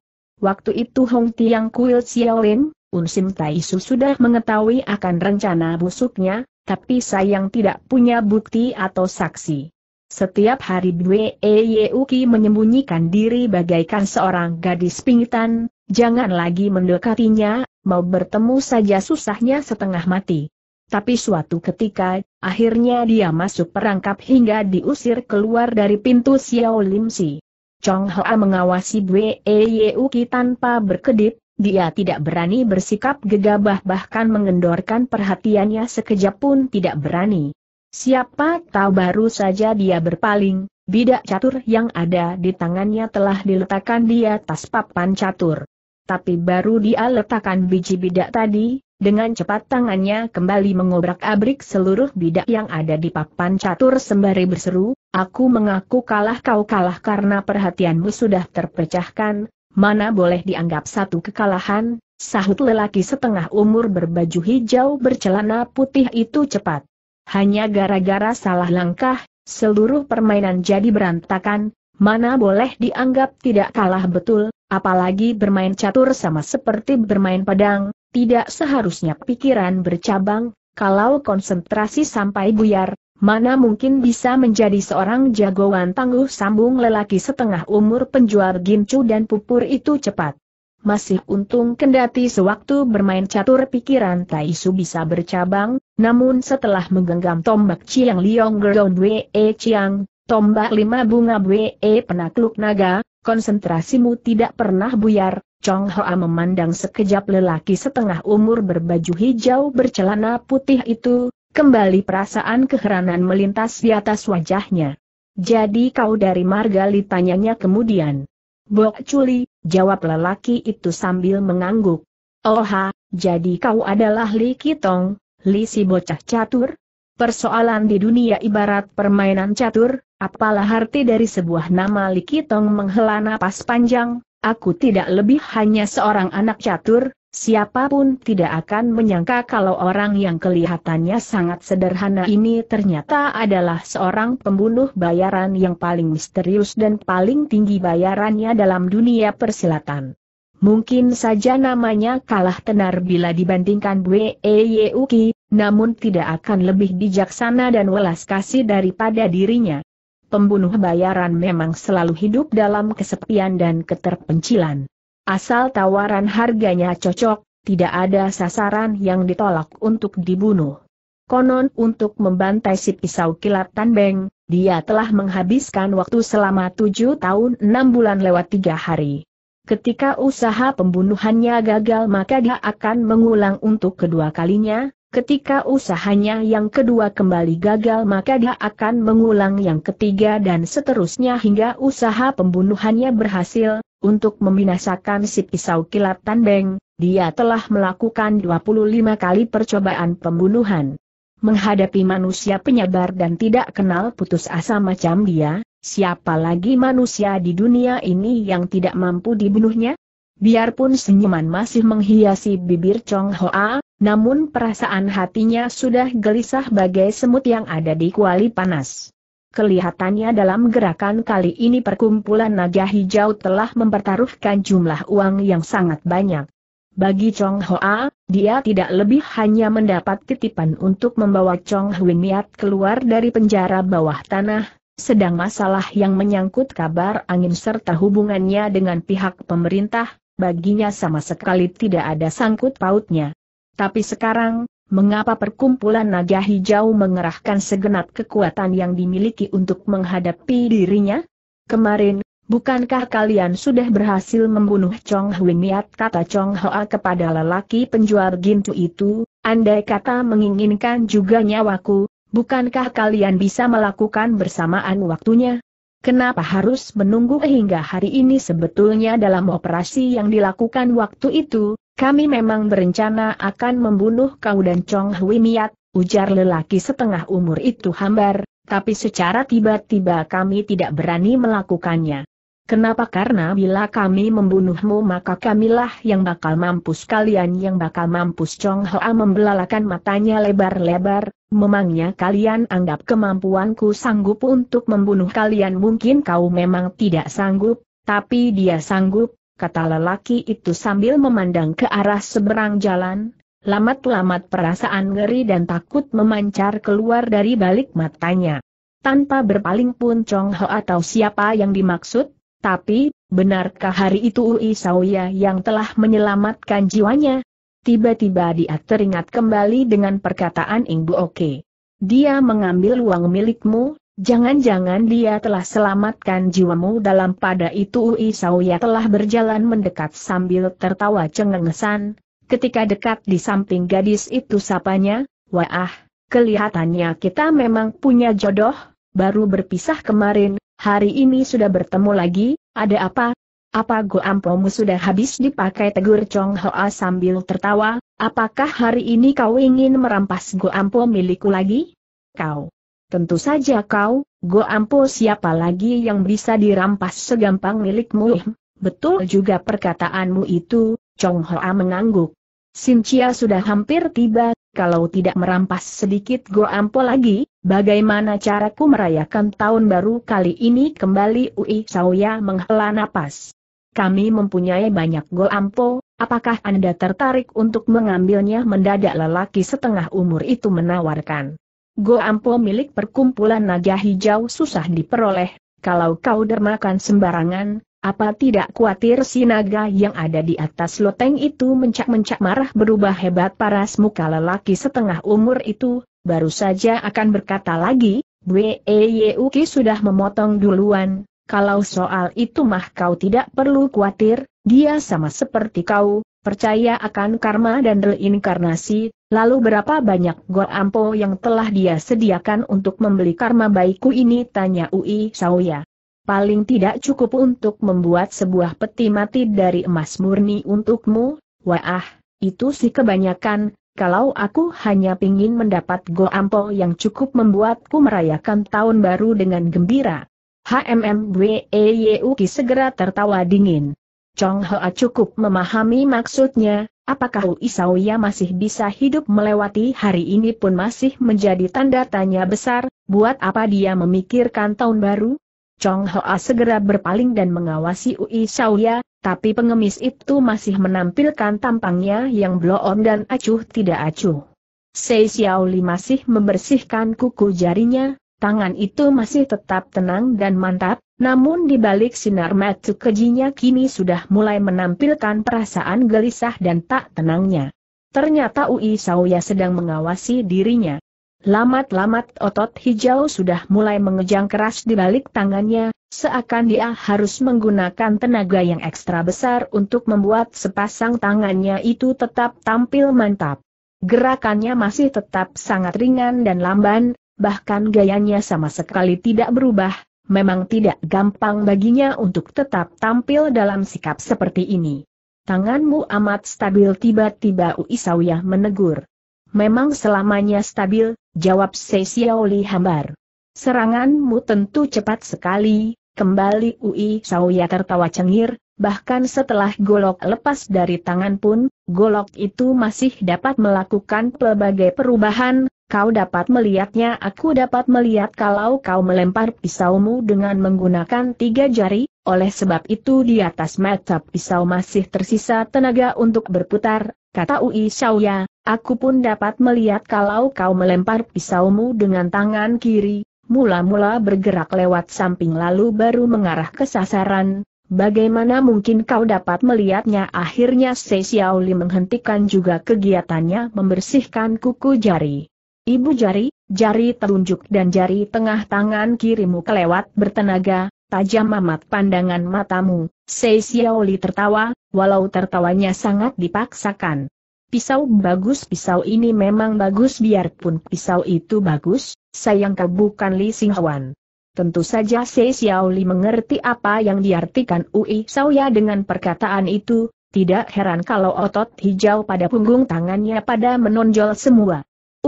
Waktu itu Hong Tiang Kuil Xiao Lim, Unsim Taisu sudah mengetahui akan rencana busuknya, tapi sayang tidak punya bukti atau saksi. Setiap hari Dwe e Uki menyembunyikan diri bagaikan seorang gadis pingitan, jangan lagi mendekatinya, mau bertemu saja susahnya setengah mati. Tapi suatu ketika, akhirnya dia masuk perangkap hingga diusir keluar dari pintu Xiao Lim Si. Chong Hoa mengawasi Dwe e Uki tanpa berkedip, dia tidak berani bersikap gegabah bahkan mengendorkan perhatiannya sekejap pun tidak berani. Siapa tahu baru saja dia berpaling, bidak catur yang ada di tangannya telah diletakkan di atas papan catur. Tapi baru dia letakkan biji bidak tadi, dengan cepat tangannya kembali mengobrak-abrik seluruh bidak yang ada di papan catur sembari berseru, aku mengaku kalah kau kalah karena perhatianmu sudah terpecahkan, mana boleh dianggap satu kekalahan, sahut lelaki setengah umur berbaju hijau bercelana putih itu cepat. Hanya gara-gara salah langkah, seluruh permainan jadi berantakan, mana boleh dianggap tidak kalah betul, apalagi bermain catur sama seperti bermain pedang, tidak seharusnya pikiran bercabang, kalau konsentrasi sampai buyar, mana mungkin bisa menjadi seorang jagoan tangguh sambung lelaki setengah umur penjual gincu dan pupur itu cepat. Masih untung kendati sewaktu bermain catur pikiran Taisu bisa bercabang, namun setelah menggenggam tombak Chiang Liong Gerong wee Chiang, tombak lima bunga wee penakluk naga, konsentrasimu tidak pernah buyar, Chong Hoa memandang sekejap lelaki setengah umur berbaju hijau bercelana putih itu, Kembali perasaan keheranan melintas di atas wajahnya. Jadi kau dari Margali tanyanya kemudian. Bok Culi, jawab lelaki itu sambil mengangguk. Oha, jadi kau adalah Li Kitong, Li si bocah catur? Persoalan di dunia ibarat permainan catur, apalah arti dari sebuah nama Li Kitong menghela napas panjang, aku tidak lebih hanya seorang anak catur, Siapapun tidak akan menyangka kalau orang yang kelihatannya sangat sederhana ini ternyata adalah seorang pembunuh bayaran yang paling misterius dan paling tinggi bayarannya dalam dunia persilatan. Mungkin saja namanya kalah tenar bila dibandingkan Bwe Uki, namun tidak akan lebih bijaksana dan welas kasih daripada dirinya. Pembunuh bayaran memang selalu hidup dalam kesepian dan keterpencilan. Asal tawaran harganya cocok, tidak ada sasaran yang ditolak untuk dibunuh. Konon untuk membantai si pisau kilat Tan Beng, dia telah menghabiskan waktu selama tujuh tahun enam bulan lewat tiga hari. Ketika usaha pembunuhannya gagal maka dia akan mengulang untuk kedua kalinya, ketika usahanya yang kedua kembali gagal maka dia akan mengulang yang ketiga dan seterusnya hingga usaha pembunuhannya berhasil, untuk membinasakan si pisau kilat tanding, dia telah melakukan 25 kali percobaan pembunuhan. Menghadapi manusia penyabar dan tidak kenal putus asa macam dia, siapa lagi manusia di dunia ini yang tidak mampu dibunuhnya? Biarpun senyuman masih menghiasi bibir Chong Hoa, namun perasaan hatinya sudah gelisah bagai semut yang ada di kuali panas. Kelihatannya dalam gerakan kali ini perkumpulan naga hijau telah mempertaruhkan jumlah uang yang sangat banyak. Bagi Chong Hoa, dia tidak lebih hanya mendapat titipan untuk membawa Chong Hui Miat keluar dari penjara bawah tanah, sedang masalah yang menyangkut kabar angin serta hubungannya dengan pihak pemerintah, baginya sama sekali tidak ada sangkut pautnya. Tapi sekarang, mengapa perkumpulan naga hijau mengerahkan segenap kekuatan yang dimiliki untuk menghadapi dirinya? Kemarin, bukankah kalian sudah berhasil membunuh Chong Hui Miat kata Chong Hoa kepada lelaki penjual gintu itu, andai kata menginginkan juga nyawaku, bukankah kalian bisa melakukan bersamaan waktunya? Kenapa harus menunggu hingga hari ini sebetulnya dalam operasi yang dilakukan waktu itu, kami memang berencana akan membunuh kau dan Chong Hui Miat, ujar lelaki setengah umur itu hambar, tapi secara tiba-tiba kami tidak berani melakukannya. Kenapa? Karena bila kami membunuhmu maka kamilah yang bakal mampus kalian yang bakal mampus Chong Hoa membelalakan matanya lebar-lebar, memangnya kalian anggap kemampuanku sanggup untuk membunuh kalian mungkin kau memang tidak sanggup, tapi dia sanggup, kata lelaki itu sambil memandang ke arah seberang jalan, lamat-lamat perasaan ngeri dan takut memancar keluar dari balik matanya. Tanpa berpaling pun Chong Ho atau siapa yang dimaksud, tapi, benarkah hari itu Ui Sauya yang telah menyelamatkan jiwanya? Tiba-tiba dia teringat kembali dengan perkataan Ing Oke. Dia mengambil uang milikmu, Jangan-jangan dia telah selamatkan jiwamu dalam pada itu Ui Sauya telah berjalan mendekat sambil tertawa cengengesan, ketika dekat di samping gadis itu sapanya, Wah, kelihatannya kita memang punya jodoh, baru berpisah kemarin, hari ini sudah bertemu lagi, ada apa? Apa goampomu sudah habis dipakai tegur Chong Hoa sambil tertawa, apakah hari ini kau ingin merampas goampo milikku lagi? Kau Tentu saja kau, Go Ampo siapa lagi yang bisa dirampas segampang milikmu? Betul juga perkataanmu itu, Chong Hoa mengangguk. Chia sudah hampir tiba, kalau tidak merampas sedikit Go Ampo lagi, bagaimana caraku merayakan tahun baru kali ini kembali Ui Sauya menghela napas. Kami mempunyai banyak Go Ampo, apakah Anda tertarik untuk mengambilnya mendadak lelaki setengah umur itu menawarkan. Goampo milik perkumpulan naga hijau susah diperoleh, kalau kau dermakan sembarangan, apa tidak khawatir si naga yang ada di atas loteng itu mencak-mencak marah berubah hebat paras muka lelaki setengah umur itu, baru saja akan berkata lagi, e Yuki sudah memotong duluan, kalau soal itu mah kau tidak perlu khawatir, dia sama seperti kau, percaya akan karma dan reinkarnasi, lalu berapa banyak gor ampo yang telah dia sediakan untuk membeli karma baikku ini tanya Ui Sauya. Paling tidak cukup untuk membuat sebuah peti mati dari emas murni untukmu, wah, itu sih kebanyakan, kalau aku hanya pingin mendapat go ampo yang cukup membuatku merayakan tahun baru dengan gembira. HMMWEYUKI segera tertawa dingin. Chong Hoa cukup memahami maksudnya, apakah Uisauya masih bisa hidup melewati hari ini pun masih menjadi tanda tanya besar, buat apa dia memikirkan tahun baru? Chong Hoa segera berpaling dan mengawasi Uisauya, tapi pengemis itu masih menampilkan tampangnya yang bloom dan acuh tidak acuh. Sei Xiaoli masih membersihkan kuku jarinya, Tangan itu masih tetap tenang dan mantap, namun di balik sinar mata kejinya kini sudah mulai menampilkan perasaan gelisah dan tak tenangnya. Ternyata Ui Sauya sedang mengawasi dirinya. Lamat-lamat otot hijau sudah mulai mengejang keras di balik tangannya, seakan dia harus menggunakan tenaga yang ekstra besar untuk membuat sepasang tangannya itu tetap tampil mantap. Gerakannya masih tetap sangat ringan dan lamban, bahkan gayanya sama sekali tidak berubah, memang tidak gampang baginya untuk tetap tampil dalam sikap seperti ini. Tanganmu amat stabil tiba-tiba Uisawiyah menegur. Memang selamanya stabil, jawab Li hambar. Seranganmu tentu cepat sekali, kembali Ui tertawa cengir, bahkan setelah golok lepas dari tangan pun, golok itu masih dapat melakukan pelbagai perubahan, Kau dapat melihatnya aku dapat melihat kalau kau melempar pisaumu dengan menggunakan tiga jari, oleh sebab itu di atas mata pisau masih tersisa tenaga untuk berputar, kata Ui Xiaoya, aku pun dapat melihat kalau kau melempar pisaumu dengan tangan kiri, mula-mula bergerak lewat samping lalu baru mengarah ke sasaran, Bagaimana mungkin kau dapat melihatnya akhirnya Se Xiaoli menghentikan juga kegiatannya membersihkan kuku jari. Ibu jari, jari telunjuk dan jari tengah tangan kirimu kelewat bertenaga, tajam amat pandangan matamu, Sei Xiaoli tertawa, walau tertawanya sangat dipaksakan. Pisau bagus pisau ini memang bagus biarpun pisau itu bagus, sayang kau bukan Li Xinghuan. Tentu saja Sei Xiaoli mengerti apa yang diartikan Ui Saoya dengan perkataan itu, tidak heran kalau otot hijau pada punggung tangannya pada menonjol semua.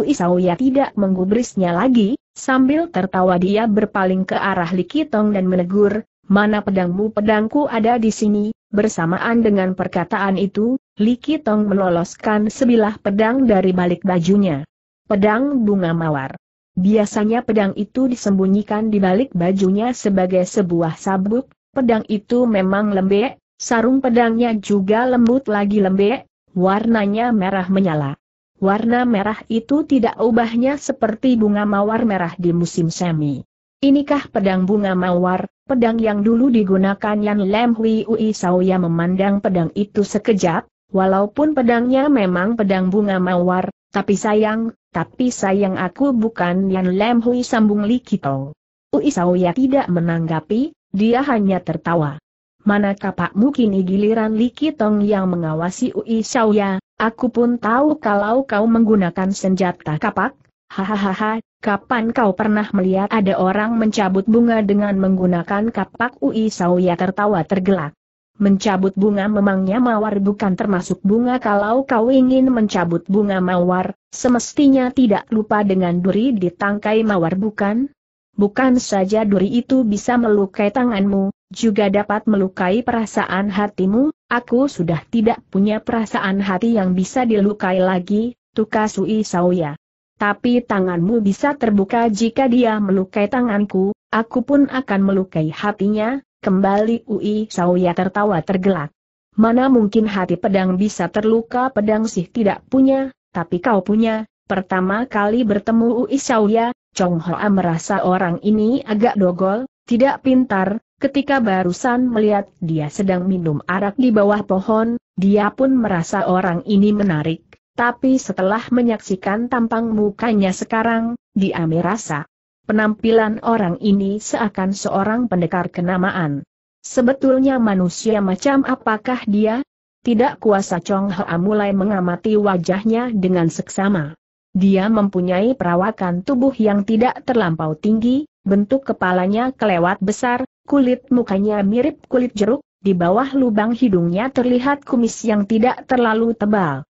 Isauya tidak menggubrisnya lagi, sambil tertawa dia berpaling ke arah Likitong dan menegur, mana pedangmu pedangku ada di sini, bersamaan dengan perkataan itu, Likitong meloloskan sebilah pedang dari balik bajunya. Pedang bunga mawar. Biasanya pedang itu disembunyikan di balik bajunya sebagai sebuah sabuk, pedang itu memang lembek, sarung pedangnya juga lembut lagi lembek, warnanya merah menyala. Warna merah itu tidak ubahnya seperti bunga mawar merah di musim semi. Inikah pedang bunga mawar, pedang yang dulu digunakan Yan Lem Hui Ui Sauya memandang pedang itu sekejap, walaupun pedangnya memang pedang bunga mawar, tapi sayang, tapi sayang aku bukan Yan Lem Hui sambung Li Kito. Ui Sauya tidak menanggapi, dia hanya tertawa. Mana Pak Mukini giliran Li Kitong yang mengawasi Ui Sauya, Aku pun tahu kalau kau menggunakan senjata kapak. Hahaha, kapan kau pernah melihat ada orang mencabut bunga dengan menggunakan kapak Ui Sauya tertawa tergelak. Mencabut bunga memangnya mawar bukan termasuk bunga kalau kau ingin mencabut bunga mawar, semestinya tidak lupa dengan duri di tangkai mawar bukan? Bukan saja duri itu bisa melukai tanganmu, juga dapat melukai perasaan hatimu, aku sudah tidak punya perasaan hati yang bisa dilukai lagi, Tukasui Sauya. Tapi tanganmu bisa terbuka jika dia melukai tanganku, aku pun akan melukai hatinya, kembali Ui Sauya tertawa tergelak. Mana mungkin hati pedang bisa terluka pedang sih tidak punya, tapi kau punya, pertama kali bertemu Ui Sauya, Chong Hoa merasa orang ini agak dogol, tidak pintar, ketika barusan melihat dia sedang minum arak di bawah pohon, dia pun merasa orang ini menarik, tapi setelah menyaksikan tampang mukanya sekarang, dia merasa penampilan orang ini seakan seorang pendekar kenamaan. Sebetulnya manusia macam apakah dia? Tidak kuasa Chong Hoa mulai mengamati wajahnya dengan seksama. Dia mempunyai perawakan tubuh yang tidak terlampau tinggi, bentuk kepalanya kelewat besar, kulit mukanya mirip kulit jeruk, di bawah lubang hidungnya terlihat kumis yang tidak terlalu tebal.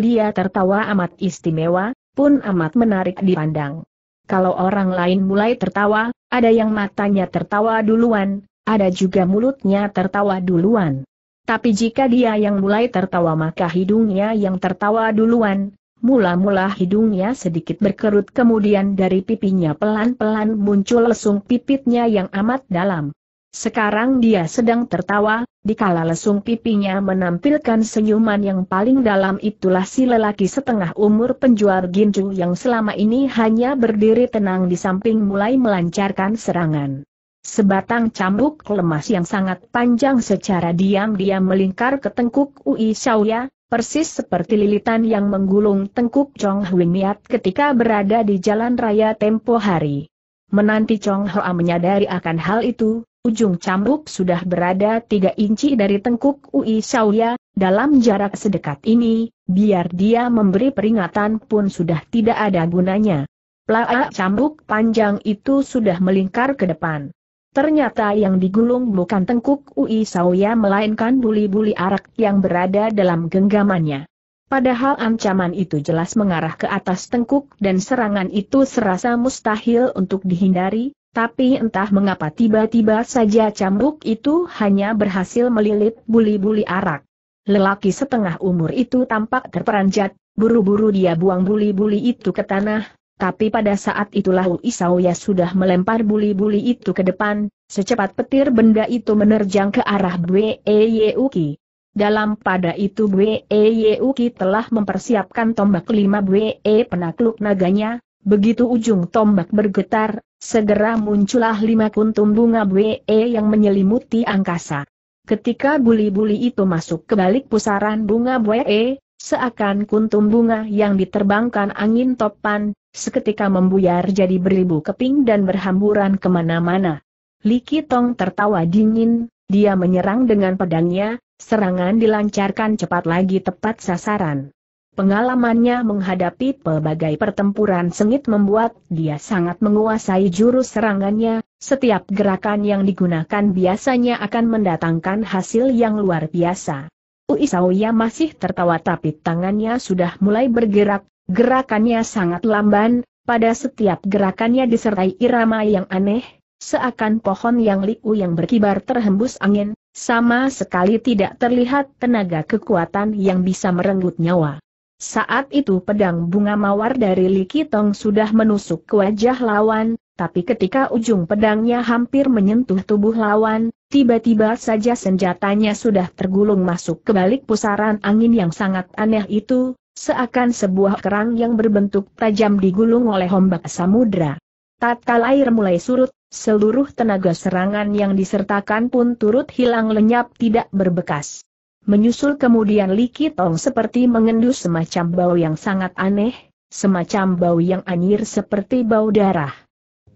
dia tertawa amat istimewa, pun amat menarik dipandang. Kalau orang lain mulai tertawa, ada yang matanya tertawa duluan, ada juga mulutnya tertawa duluan. Tapi jika dia yang mulai tertawa maka hidungnya yang tertawa duluan, Mula-mula hidungnya sedikit berkerut kemudian dari pipinya pelan-pelan muncul lesung pipitnya yang amat dalam. Sekarang dia sedang tertawa, dikala lesung pipinya menampilkan senyuman yang paling dalam itulah si lelaki setengah umur penjual ginju yang selama ini hanya berdiri tenang di samping mulai melancarkan serangan. Sebatang cambuk lemas yang sangat panjang secara diam-diam melingkar ke tengkuk Ui Xiaoya, persis seperti lilitan yang menggulung tengkuk Chong Hui Miat ketika berada di jalan raya tempo hari. Menanti Chong Hoa menyadari akan hal itu, ujung cambuk sudah berada tiga inci dari tengkuk Ui Shaoya, dalam jarak sedekat ini, biar dia memberi peringatan pun sudah tidak ada gunanya. Plaa cambuk panjang itu sudah melingkar ke depan. Ternyata yang digulung bukan tengkuk Ui Sauya melainkan buli-buli arak yang berada dalam genggamannya. Padahal ancaman itu jelas mengarah ke atas tengkuk dan serangan itu serasa mustahil untuk dihindari, tapi entah mengapa tiba-tiba saja cambuk itu hanya berhasil melilit buli-buli arak. Lelaki setengah umur itu tampak terperanjat, buru-buru dia buang buli-buli itu ke tanah, tapi pada saat itulah Uisauya sudah melempar buli-buli itu ke depan, secepat petir benda itu menerjang ke arah Bwe Yuki. Dalam pada itu Bwe Yuki telah mempersiapkan tombak lima Bwe e penakluk naganya, begitu ujung tombak bergetar, segera muncullah lima kuntum bunga Bwe e yang menyelimuti angkasa. Ketika buli-buli itu masuk ke balik pusaran bunga Bwe, e, Seakan kuntum bunga yang diterbangkan angin topan, seketika membuyar jadi beribu keping dan berhamburan kemana-mana. Li Kitong tertawa dingin, dia menyerang dengan pedangnya, serangan dilancarkan cepat lagi tepat sasaran. Pengalamannya menghadapi pelbagai pertempuran sengit membuat dia sangat menguasai jurus serangannya, setiap gerakan yang digunakan biasanya akan mendatangkan hasil yang luar biasa. Uisauya masih tertawa tapi tangannya sudah mulai bergerak, gerakannya sangat lamban, pada setiap gerakannya disertai irama yang aneh, seakan pohon yang liu yang berkibar terhembus angin, sama sekali tidak terlihat tenaga kekuatan yang bisa merenggut nyawa. Saat itu pedang bunga mawar dari Likitong sudah menusuk ke wajah lawan, tapi ketika ujung pedangnya hampir menyentuh tubuh lawan, tiba-tiba saja senjatanya sudah tergulung masuk ke balik pusaran angin yang sangat aneh itu, seakan sebuah kerang yang berbentuk tajam digulung oleh ombak samudra. Tatkala air mulai surut, seluruh tenaga serangan yang disertakan pun turut hilang lenyap tidak berbekas. Menyusul kemudian Liki Tong seperti mengendus semacam bau yang sangat aneh, semacam bau yang anyir seperti bau darah.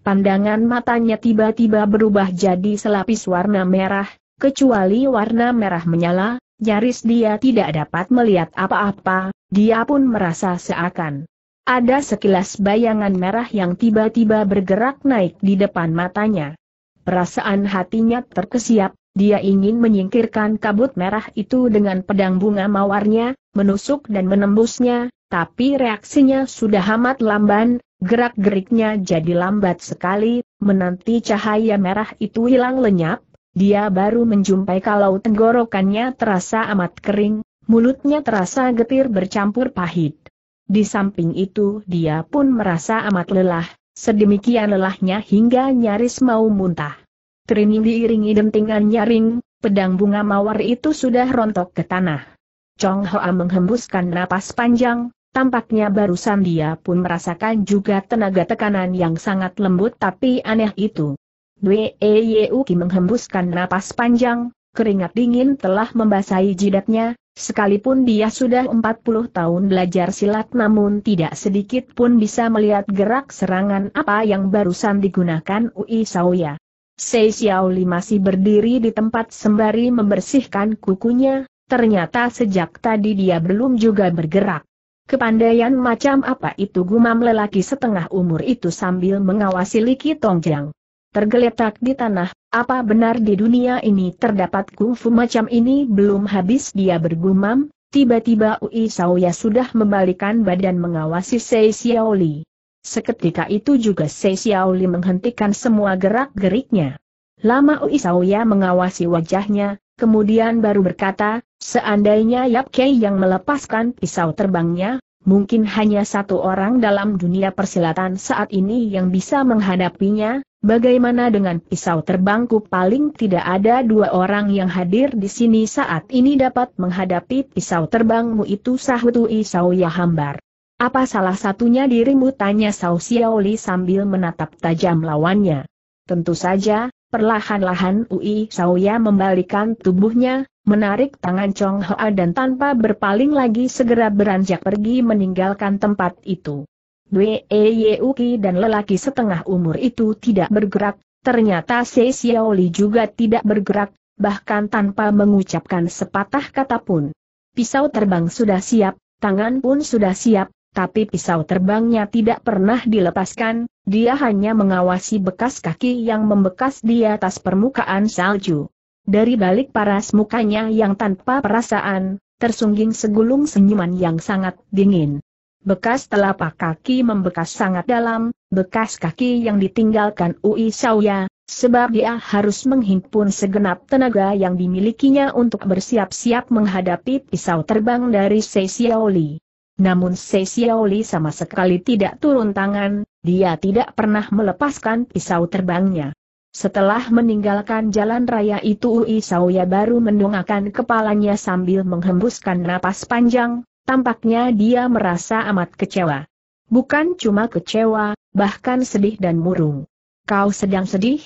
Pandangan matanya tiba-tiba berubah jadi selapis warna merah, kecuali warna merah menyala, nyaris dia tidak dapat melihat apa-apa, dia pun merasa seakan. Ada sekilas bayangan merah yang tiba-tiba bergerak naik di depan matanya. Perasaan hatinya terkesiap, dia ingin menyingkirkan kabut merah itu dengan pedang bunga mawarnya, menusuk dan menembusnya, tapi reaksinya sudah amat lamban, Gerak-geriknya jadi lambat sekali, menanti cahaya merah itu hilang lenyap, dia baru menjumpai kalau tenggorokannya terasa amat kering, mulutnya terasa getir bercampur pahit. Di samping itu dia pun merasa amat lelah, sedemikian lelahnya hingga nyaris mau muntah. Trini diiringi dentingan nyaring, pedang bunga mawar itu sudah rontok ke tanah. Chong Hoa menghembuskan napas panjang, Tampaknya barusan dia pun merasakan juga tenaga tekanan yang sangat lembut tapi aneh itu. Dwe e Yuki menghembuskan napas panjang, keringat dingin telah membasahi jidatnya, sekalipun dia sudah 40 tahun belajar silat namun tidak sedikit pun bisa melihat gerak serangan apa yang barusan digunakan Ui Saoya. Sei Xiaoli masih berdiri di tempat sembari membersihkan kukunya, ternyata sejak tadi dia belum juga bergerak. Kepandaian macam apa itu gumam lelaki setengah umur itu sambil mengawasi Liki Tongjang. Tergeletak di tanah, apa benar di dunia ini terdapat kungfu macam ini belum habis dia bergumam, tiba-tiba Ui Saoya sudah membalikan badan mengawasi Sei Xiaoli. Seketika itu juga Sei Xiaoli menghentikan semua gerak-geriknya. Lama Ui Saoya mengawasi wajahnya, kemudian baru berkata, seandainya Yap Kei yang melepaskan pisau terbangnya, mungkin hanya satu orang dalam dunia persilatan saat ini yang bisa menghadapinya, bagaimana dengan pisau terbangku paling tidak ada dua orang yang hadir di sini saat ini dapat menghadapi pisau terbangmu itu sahutu Isau ya hambar. Apa salah satunya dirimu tanya Sao Xiaoli sambil menatap tajam lawannya. Tentu saja, Perlahan-lahan Ui Sauya membalikan tubuhnya, menarik tangan Chong Hoa dan tanpa berpaling lagi segera beranjak pergi meninggalkan tempat itu. Dwe Yeuki dan lelaki setengah umur itu tidak bergerak, ternyata Se Xiaoli juga tidak bergerak, bahkan tanpa mengucapkan sepatah kata pun. Pisau terbang sudah siap, tangan pun sudah siap, tapi pisau terbangnya tidak pernah dilepaskan, dia hanya mengawasi bekas kaki yang membekas di atas permukaan salju. Dari balik paras mukanya yang tanpa perasaan, tersungging segulung senyuman yang sangat dingin. Bekas telapak kaki membekas sangat dalam, bekas kaki yang ditinggalkan Ui Sauya, sebab dia harus menghimpun segenap tenaga yang dimilikinya untuk bersiap-siap menghadapi pisau terbang dari Sei Xiaoli. Namun Sei Xiaoli sama sekali tidak turun tangan, dia tidak pernah melepaskan pisau terbangnya. Setelah meninggalkan jalan raya itu Ui Saoya baru mendongakkan kepalanya sambil menghembuskan napas panjang, tampaknya dia merasa amat kecewa. Bukan cuma kecewa, bahkan sedih dan murung. Kau sedang sedih?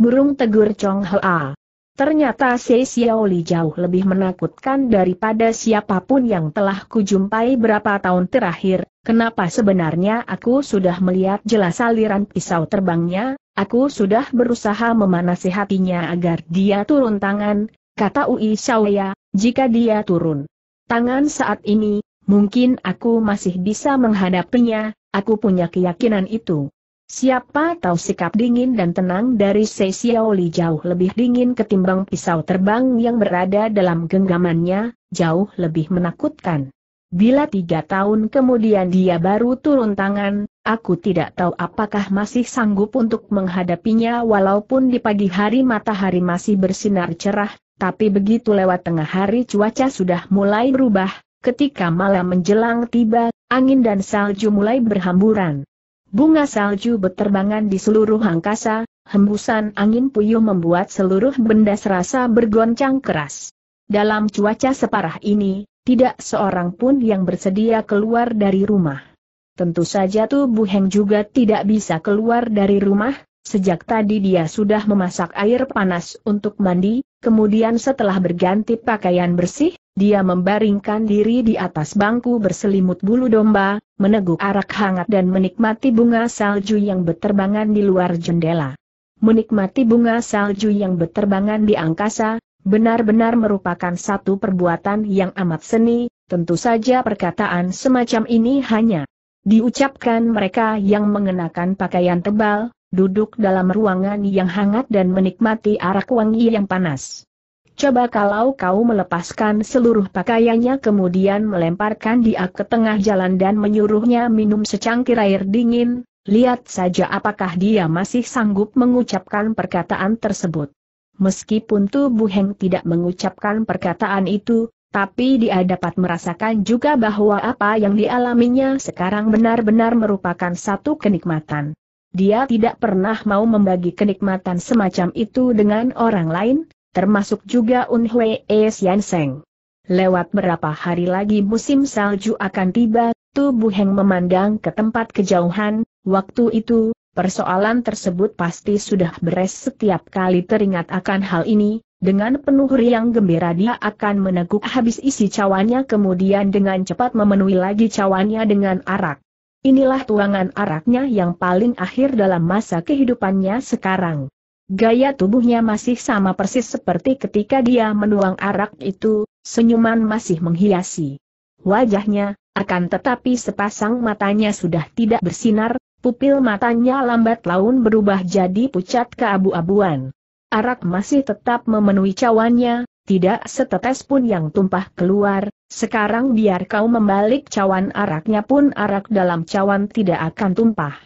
Murung tegur Chong Hoa. Ternyata Sei Xiaoli jauh lebih menakutkan daripada siapapun yang telah kujumpai berapa tahun terakhir. Kenapa sebenarnya aku sudah melihat jelas aliran pisau terbangnya, aku sudah berusaha memanasi hatinya agar dia turun tangan, kata Ui Xiaoya, jika dia turun tangan saat ini, mungkin aku masih bisa menghadapinya, aku punya keyakinan itu. Siapa tahu sikap dingin dan tenang dari Se Xiaoli jauh lebih dingin ketimbang pisau terbang yang berada dalam genggamannya, jauh lebih menakutkan. Bila tiga tahun kemudian dia baru turun tangan, aku tidak tahu apakah masih sanggup untuk menghadapinya walaupun di pagi hari matahari masih bersinar cerah, tapi begitu lewat tengah hari cuaca sudah mulai berubah, ketika malam menjelang tiba, angin dan salju mulai berhamburan. Bunga salju berterbangan di seluruh angkasa, hembusan angin puyuh membuat seluruh benda serasa bergoncang keras. Dalam cuaca separah ini, tidak seorang pun yang bersedia keluar dari rumah. Tentu saja tuh Bu Heng juga tidak bisa keluar dari rumah, Sejak tadi dia sudah memasak air panas untuk mandi, kemudian setelah berganti pakaian bersih, dia membaringkan diri di atas bangku berselimut bulu domba, meneguk arak hangat dan menikmati bunga salju yang berterbangan di luar jendela. Menikmati bunga salju yang berterbangan di angkasa, benar-benar merupakan satu perbuatan yang amat seni, tentu saja perkataan semacam ini hanya diucapkan mereka yang mengenakan pakaian tebal, duduk dalam ruangan yang hangat dan menikmati arak wangi yang panas. Coba kalau kau melepaskan seluruh pakaiannya kemudian melemparkan dia ke tengah jalan dan menyuruhnya minum secangkir air dingin, lihat saja apakah dia masih sanggup mengucapkan perkataan tersebut. Meskipun tubuh Heng tidak mengucapkan perkataan itu, tapi dia dapat merasakan juga bahwa apa yang dialaminya sekarang benar-benar merupakan satu kenikmatan. Dia tidak pernah mau membagi kenikmatan semacam itu dengan orang lain, termasuk juga Unhui Sian e Lewat berapa hari lagi musim salju akan tiba, tubuh Heng memandang ke tempat kejauhan, waktu itu, persoalan tersebut pasti sudah beres setiap kali teringat akan hal ini, dengan penuh riang gembira dia akan meneguk habis isi cawannya kemudian dengan cepat memenuhi lagi cawannya dengan arak. Inilah tuangan araknya yang paling akhir dalam masa kehidupannya sekarang. Gaya tubuhnya masih sama persis seperti ketika dia menuang arak itu, senyuman masih menghiasi wajahnya, akan tetapi sepasang matanya sudah tidak bersinar, pupil matanya lambat laun berubah jadi pucat keabu-abuan. Arak masih tetap memenuhi cawannya, tidak setetes pun yang tumpah keluar, sekarang biar kau membalik cawan araknya pun arak dalam cawan tidak akan tumpah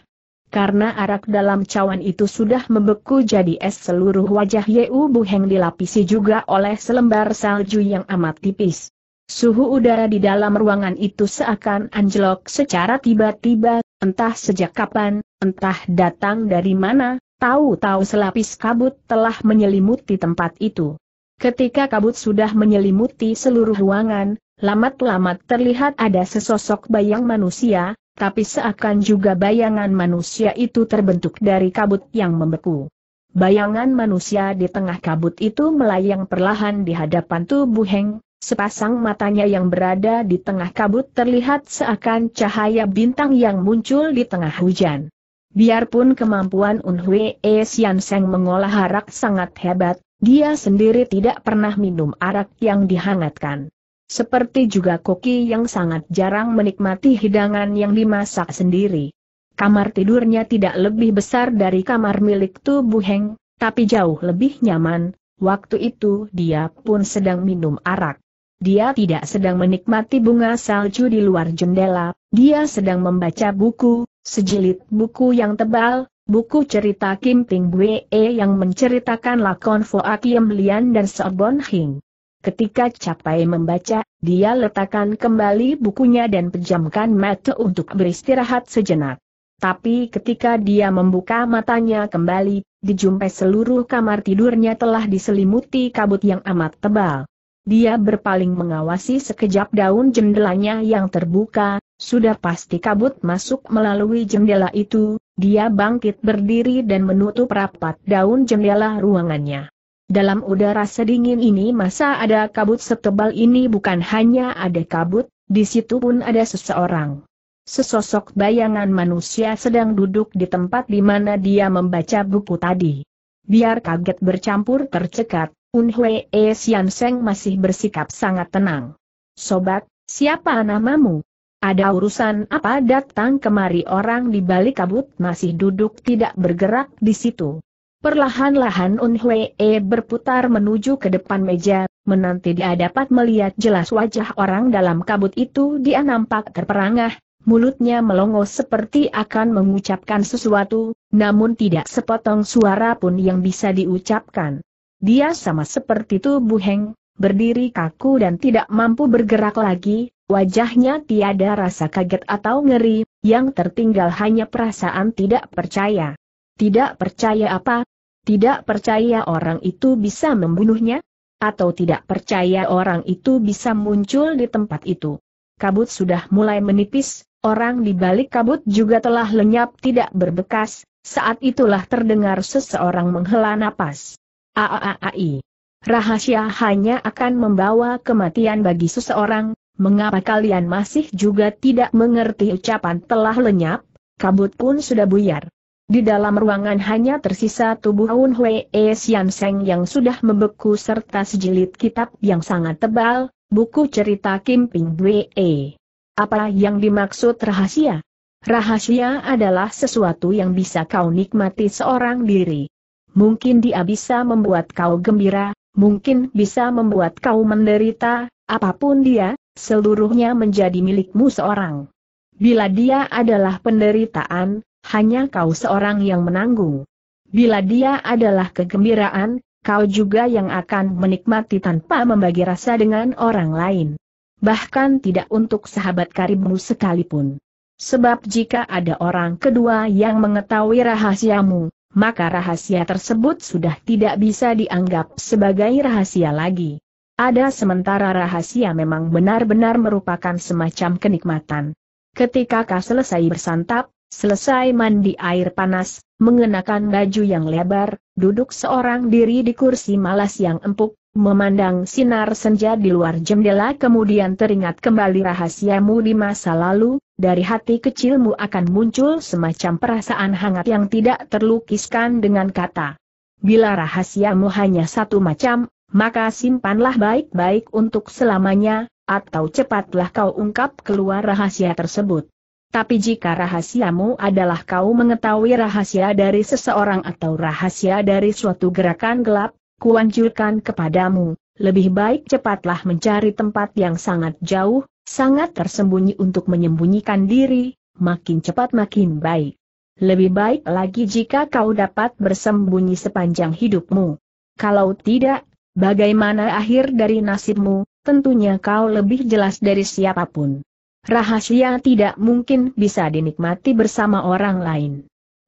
karena arak dalam cawan itu sudah membeku jadi es seluruh wajah Yeu Buheng dilapisi juga oleh selembar salju yang amat tipis. Suhu udara di dalam ruangan itu seakan anjlok secara tiba-tiba, entah sejak kapan, entah datang dari mana, tahu-tahu selapis kabut telah menyelimuti tempat itu. Ketika kabut sudah menyelimuti seluruh ruangan, lamat-lamat terlihat ada sesosok bayang manusia, tapi seakan juga bayangan manusia itu terbentuk dari kabut yang membeku. Bayangan manusia di tengah kabut itu melayang perlahan di hadapan tubuh Heng, sepasang matanya yang berada di tengah kabut terlihat seakan cahaya bintang yang muncul di tengah hujan. Biarpun kemampuan Unhui E Sian Seng mengolah arak sangat hebat, dia sendiri tidak pernah minum arak yang dihangatkan. Seperti juga koki yang sangat jarang menikmati hidangan yang dimasak sendiri. Kamar tidurnya tidak lebih besar dari kamar milik tubuh Heng, tapi jauh lebih nyaman, waktu itu dia pun sedang minum arak. Dia tidak sedang menikmati bunga salju di luar jendela, dia sedang membaca buku, sejilid buku yang tebal, buku cerita Kim Ting Bue yang menceritakan lakon Foa Kim Lian dan Sobon Hing. Ketika Capai membaca, dia letakkan kembali bukunya dan pejamkan mata untuk beristirahat sejenak. Tapi ketika dia membuka matanya kembali, dijumpai seluruh kamar tidurnya telah diselimuti kabut yang amat tebal. Dia berpaling mengawasi sekejap daun jendelanya yang terbuka, sudah pasti kabut masuk melalui jendela itu, dia bangkit berdiri dan menutup rapat daun jendela ruangannya. Dalam udara sedingin ini masa ada kabut setebal ini bukan hanya ada kabut, di situ pun ada seseorang. Sesosok bayangan manusia sedang duduk di tempat di mana dia membaca buku tadi. Biar kaget bercampur tercekat, Unhui E Sian Seng masih bersikap sangat tenang. Sobat, siapa namamu? Ada urusan apa datang kemari orang di balik kabut masih duduk tidak bergerak di situ? Perlahan-lahan Hwee berputar menuju ke depan meja, menanti dia dapat melihat jelas wajah orang dalam kabut itu dia nampak terperangah, mulutnya melongo seperti akan mengucapkan sesuatu, namun tidak sepotong suara pun yang bisa diucapkan. Dia sama seperti tubuh Heng, berdiri kaku dan tidak mampu bergerak lagi, wajahnya tiada rasa kaget atau ngeri, yang tertinggal hanya perasaan tidak percaya. Tidak percaya apa, tidak percaya orang itu bisa membunuhnya? Atau tidak percaya orang itu bisa muncul di tempat itu? Kabut sudah mulai menipis, orang di balik kabut juga telah lenyap tidak berbekas, saat itulah terdengar seseorang menghela napas. Aaai. Rahasia hanya akan membawa kematian bagi seseorang, mengapa kalian masih juga tidak mengerti ucapan telah lenyap? Kabut pun sudah buyar. Di dalam ruangan hanya tersisa tubuh Aun Hwee Sian Seng yang sudah membeku serta sejilid kitab yang sangat tebal, buku cerita Kim Ping Dwee. Apa yang dimaksud rahasia? Rahasia adalah sesuatu yang bisa kau nikmati seorang diri. Mungkin dia bisa membuat kau gembira, mungkin bisa membuat kau menderita, apapun dia, seluruhnya menjadi milikmu seorang. Bila dia adalah penderitaan, hanya kau seorang yang menanggung. Bila dia adalah kegembiraan, kau juga yang akan menikmati tanpa membagi rasa dengan orang lain. Bahkan tidak untuk sahabat karibmu sekalipun. Sebab jika ada orang kedua yang mengetahui rahasiamu, maka rahasia tersebut sudah tidak bisa dianggap sebagai rahasia lagi. Ada sementara rahasia memang benar-benar merupakan semacam kenikmatan. Ketika kau selesai bersantap, Selesai mandi air panas, mengenakan baju yang lebar, duduk seorang diri di kursi malas yang empuk, memandang sinar senja di luar jendela kemudian teringat kembali rahasiamu di masa lalu, dari hati kecilmu akan muncul semacam perasaan hangat yang tidak terlukiskan dengan kata. Bila rahasiamu hanya satu macam, maka simpanlah baik-baik untuk selamanya, atau cepatlah kau ungkap keluar rahasia tersebut. Tapi jika rahasiamu adalah kau mengetahui rahasia dari seseorang atau rahasia dari suatu gerakan gelap, kuanjurkan kepadamu, lebih baik cepatlah mencari tempat yang sangat jauh, sangat tersembunyi untuk menyembunyikan diri, makin cepat makin baik. Lebih baik lagi jika kau dapat bersembunyi sepanjang hidupmu. Kalau tidak, bagaimana akhir dari nasibmu, tentunya kau lebih jelas dari siapapun. Rahasia tidak mungkin bisa dinikmati bersama orang lain.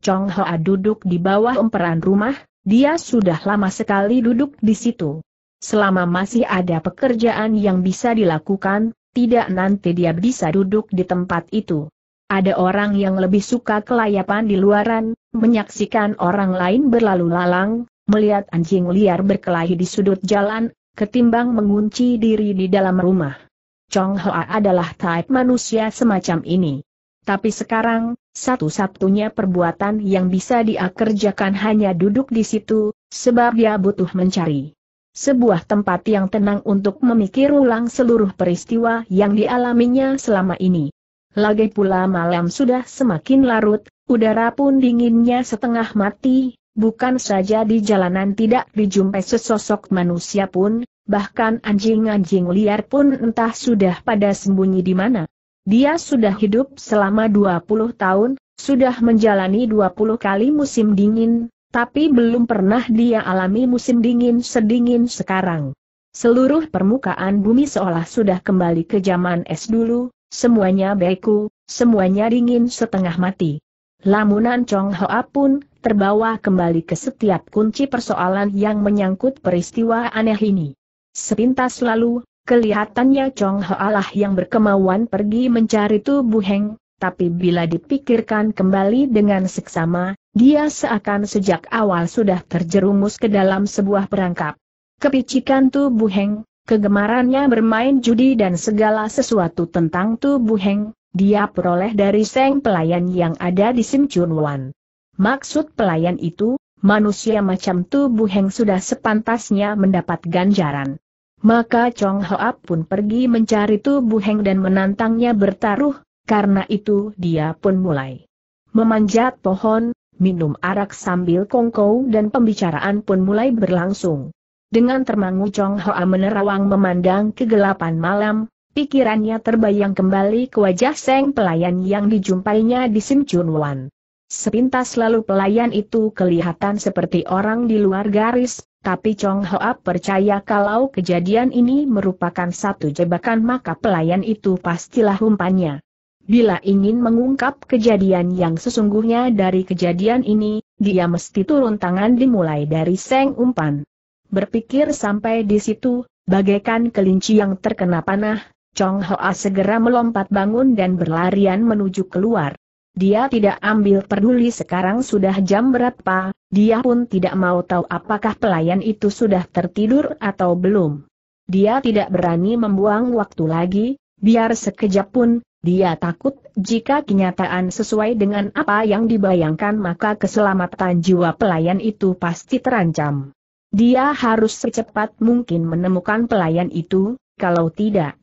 Chong Hoa duduk di bawah emperan rumah, dia sudah lama sekali duduk di situ. Selama masih ada pekerjaan yang bisa dilakukan, tidak nanti dia bisa duduk di tempat itu. Ada orang yang lebih suka kelayapan di luaran, menyaksikan orang lain berlalu lalang, melihat anjing liar berkelahi di sudut jalan, ketimbang mengunci diri di dalam rumah. Chong Hoa adalah type manusia semacam ini. Tapi sekarang, satu-satunya perbuatan yang bisa dia kerjakan hanya duduk di situ, sebab dia butuh mencari sebuah tempat yang tenang untuk memikir ulang seluruh peristiwa yang dialaminya selama ini. Lagi pula malam sudah semakin larut, udara pun dinginnya setengah mati, bukan saja di jalanan tidak dijumpai sesosok manusia pun, bahkan anjing-anjing liar pun entah sudah pada sembunyi di mana. Dia sudah hidup selama 20 tahun, sudah menjalani 20 kali musim dingin, tapi belum pernah dia alami musim dingin sedingin sekarang. Seluruh permukaan bumi seolah sudah kembali ke zaman es dulu, semuanya beku, semuanya dingin setengah mati. Lamunan Chong Hoa pun terbawa kembali ke setiap kunci persoalan yang menyangkut peristiwa aneh ini. Sepintas lalu, kelihatannya Chong Hoalah yang berkemauan pergi mencari tubuh Heng, tapi bila dipikirkan kembali dengan seksama, dia seakan sejak awal sudah terjerumus ke dalam sebuah perangkap. Kepicikan tubuh Heng, kegemarannya bermain judi dan segala sesuatu tentang tubuh Heng, dia peroleh dari seng pelayan yang ada di Sim Chun Wan. Maksud pelayan itu, manusia macam tubuh Heng sudah sepantasnya mendapat ganjaran. Maka Chong Hoa pun pergi mencari tubuh Heng dan menantangnya bertaruh, karena itu dia pun mulai memanjat pohon, minum arak sambil kongkow dan pembicaraan pun mulai berlangsung. Dengan termangu Chong Hoa menerawang memandang kegelapan malam, pikirannya terbayang kembali ke wajah Seng pelayan yang dijumpainya di Sim Chun Wan. Sepintas lalu pelayan itu kelihatan seperti orang di luar garis, tapi Chong Hoa percaya kalau kejadian ini merupakan satu jebakan maka pelayan itu pastilah umpannya. Bila ingin mengungkap kejadian yang sesungguhnya dari kejadian ini, dia mesti turun tangan dimulai dari seng umpan. Berpikir sampai di situ, bagaikan kelinci yang terkena panah, Chong Hoa segera melompat bangun dan berlarian menuju keluar. Dia tidak ambil peduli sekarang sudah jam berapa, dia pun tidak mau tahu apakah pelayan itu sudah tertidur atau belum. Dia tidak berani membuang waktu lagi, biar sekejap pun, dia takut jika kenyataan sesuai dengan apa yang dibayangkan maka keselamatan jiwa pelayan itu pasti terancam. Dia harus secepat mungkin menemukan pelayan itu, kalau tidak,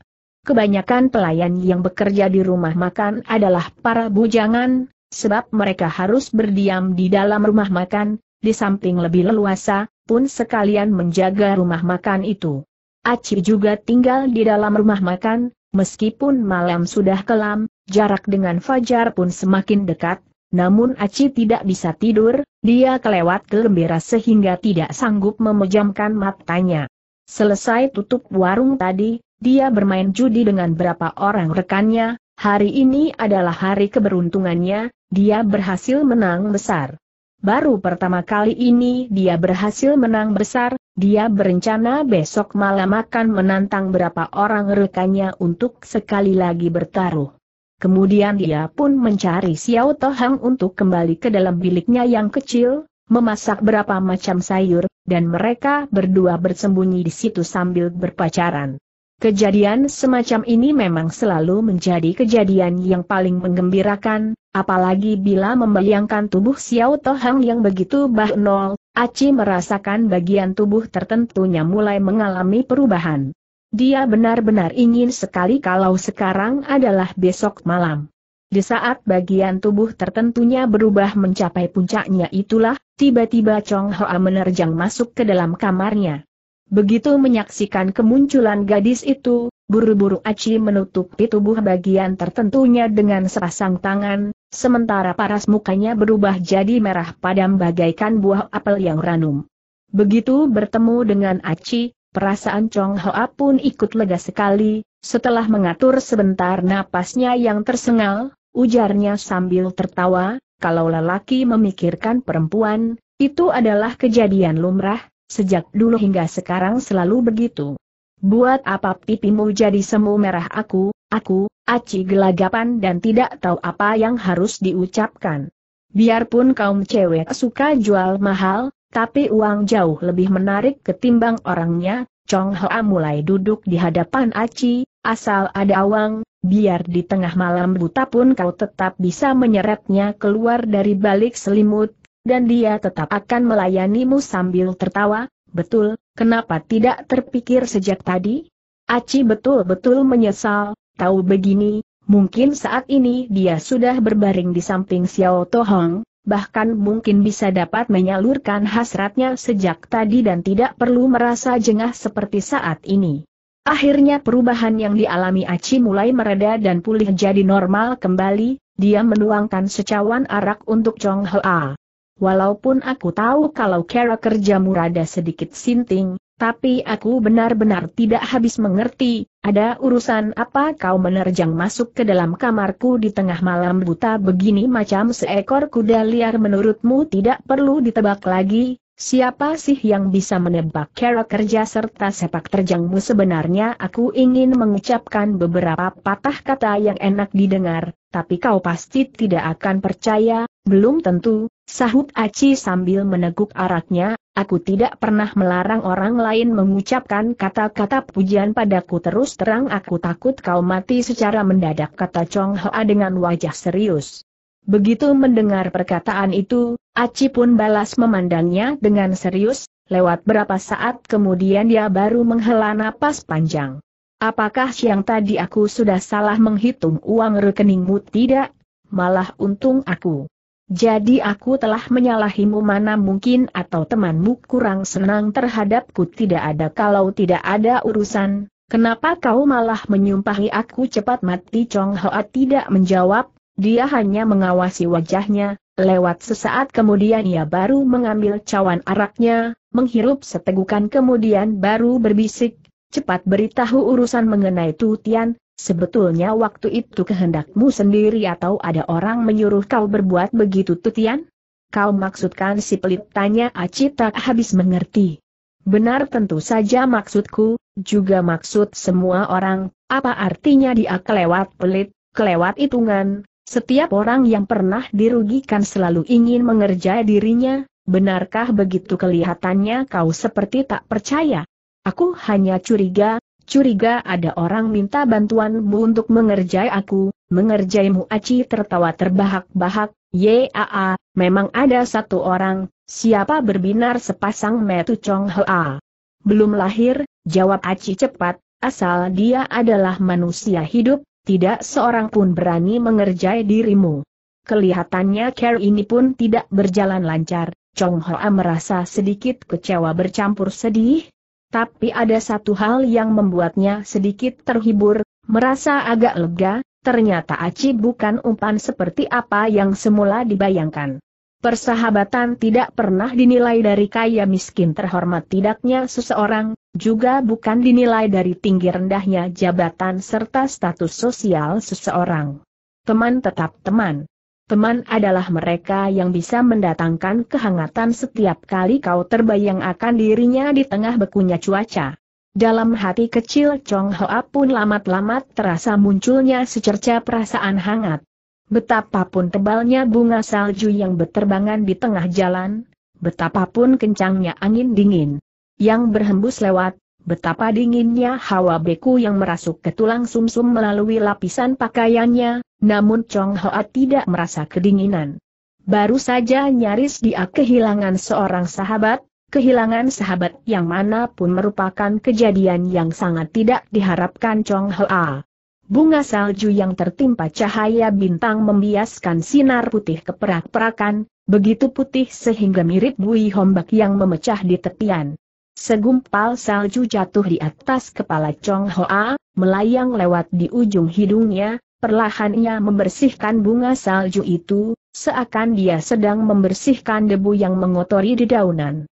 kebanyakan pelayan yang bekerja di rumah makan adalah para bujangan, sebab mereka harus berdiam di dalam rumah makan, di samping lebih leluasa, pun sekalian menjaga rumah makan itu. Aci juga tinggal di dalam rumah makan, meskipun malam sudah kelam, jarak dengan Fajar pun semakin dekat, namun Aci tidak bisa tidur, dia kelewat gelembira sehingga tidak sanggup memejamkan matanya. Selesai tutup warung tadi, dia bermain judi dengan berapa orang rekannya, hari ini adalah hari keberuntungannya, dia berhasil menang besar. Baru pertama kali ini dia berhasil menang besar, dia berencana besok malam akan menantang berapa orang rekannya untuk sekali lagi bertaruh. Kemudian dia pun mencari Xiao Tohang untuk kembali ke dalam biliknya yang kecil, memasak berapa macam sayur, dan mereka berdua bersembunyi di situ sambil berpacaran. Kejadian semacam ini memang selalu menjadi kejadian yang paling menggembirakan, apalagi bila membayangkan tubuh Xiao Tohang yang begitu bah nol, Aci merasakan bagian tubuh tertentunya mulai mengalami perubahan. Dia benar-benar ingin sekali kalau sekarang adalah besok malam. Di saat bagian tubuh tertentunya berubah mencapai puncaknya itulah, tiba-tiba Chong Hoa menerjang masuk ke dalam kamarnya. Begitu menyaksikan kemunculan gadis itu, buru-buru Aci menutupi tubuh bagian tertentunya dengan sepasang tangan, sementara paras mukanya berubah jadi merah padam bagaikan buah apel yang ranum. Begitu bertemu dengan Aci, perasaan Chong Hoa pun ikut lega sekali, setelah mengatur sebentar napasnya yang tersengal, ujarnya sambil tertawa, kalau lelaki memikirkan perempuan, itu adalah kejadian lumrah, sejak dulu hingga sekarang selalu begitu. Buat apa pipimu jadi semu merah aku, aku, aci gelagapan dan tidak tahu apa yang harus diucapkan. Biarpun kaum cewek suka jual mahal, tapi uang jauh lebih menarik ketimbang orangnya, Chong Hoa mulai duduk di hadapan Aci, asal ada awang, biar di tengah malam buta pun kau tetap bisa menyeretnya keluar dari balik selimut, dan dia tetap akan melayanimu sambil tertawa, betul, kenapa tidak terpikir sejak tadi? Aci betul-betul menyesal, tahu begini, mungkin saat ini dia sudah berbaring di samping Xiao Tohong, bahkan mungkin bisa dapat menyalurkan hasratnya sejak tadi dan tidak perlu merasa jengah seperti saat ini. Akhirnya perubahan yang dialami Aci mulai mereda dan pulih jadi normal kembali, dia menuangkan secawan arak untuk Chong Hoa. Walaupun aku tahu kalau cara kerjamu rada sedikit sinting, tapi aku benar-benar tidak habis mengerti, ada urusan apa kau menerjang masuk ke dalam kamarku di tengah malam buta begini macam seekor kuda liar menurutmu tidak perlu ditebak lagi, siapa sih yang bisa menebak cara kerja serta sepak terjangmu sebenarnya aku ingin mengucapkan beberapa patah kata yang enak didengar, tapi kau pasti tidak akan percaya, belum tentu, sahut Aci sambil meneguk araknya, aku tidak pernah melarang orang lain mengucapkan kata-kata pujian padaku terus terang aku takut kau mati secara mendadak kata Chong Hoa dengan wajah serius. Begitu mendengar perkataan itu, Aci pun balas memandangnya dengan serius, lewat berapa saat kemudian dia baru menghela napas panjang. Apakah siang tadi aku sudah salah menghitung uang rekeningmu tidak? Malah untung aku jadi aku telah menyalahimu mana mungkin atau temanmu kurang senang terhadapku tidak ada kalau tidak ada urusan, kenapa kau malah menyumpahi aku cepat mati Chong Hoa tidak menjawab, dia hanya mengawasi wajahnya, lewat sesaat kemudian ia baru mengambil cawan araknya, menghirup setegukan kemudian baru berbisik, cepat beritahu urusan mengenai tu Tian. Sebetulnya waktu itu kehendakmu sendiri atau ada orang menyuruh kau berbuat begitu Tutian? Kau maksudkan si pelit tanya Aci tak habis mengerti. Benar tentu saja maksudku, juga maksud semua orang, apa artinya dia kelewat pelit, kelewat hitungan, setiap orang yang pernah dirugikan selalu ingin mengerja dirinya, benarkah begitu kelihatannya kau seperti tak percaya? Aku hanya curiga, curiga ada orang minta bantuanmu untuk mengerjai aku, mengerjaimu. Aci tertawa terbahak-bahak, yaa, memang ada satu orang, siapa berbinar sepasang metu Chong Hoa. Belum lahir, jawab Aci cepat, asal dia adalah manusia hidup, tidak seorang pun berani mengerjai dirimu. Kelihatannya care ini pun tidak berjalan lancar, Chong Hoa merasa sedikit kecewa bercampur sedih, tapi ada satu hal yang membuatnya sedikit terhibur, merasa agak lega, ternyata Aci bukan umpan seperti apa yang semula dibayangkan. Persahabatan tidak pernah dinilai dari kaya miskin terhormat tidaknya seseorang, juga bukan dinilai dari tinggi rendahnya jabatan serta status sosial seseorang. Teman tetap teman. Teman adalah mereka yang bisa mendatangkan kehangatan setiap kali kau terbayang akan dirinya di tengah bekunya cuaca. Dalam hati kecil Chong Hoa pun lamat-lamat terasa munculnya secerca perasaan hangat. Betapapun tebalnya bunga salju yang berterbangan di tengah jalan, betapapun kencangnya angin dingin yang berhembus lewat, Betapa dinginnya hawa beku yang merasuk ke tulang sumsum -sum melalui lapisan pakaiannya, namun Chong Hoa tidak merasa kedinginan. Baru saja nyaris dia kehilangan seorang sahabat, kehilangan sahabat yang mana pun merupakan kejadian yang sangat tidak diharapkan Chong Hoa. Bunga salju yang tertimpa cahaya bintang membiaskan sinar putih keperak-perakan, begitu putih sehingga mirip bui hombak yang memecah di tepian. Segumpal salju jatuh di atas kepala Chong Hoa, melayang lewat di ujung hidungnya, perlahan ia membersihkan bunga salju itu, seakan dia sedang membersihkan debu yang mengotori dedaunan.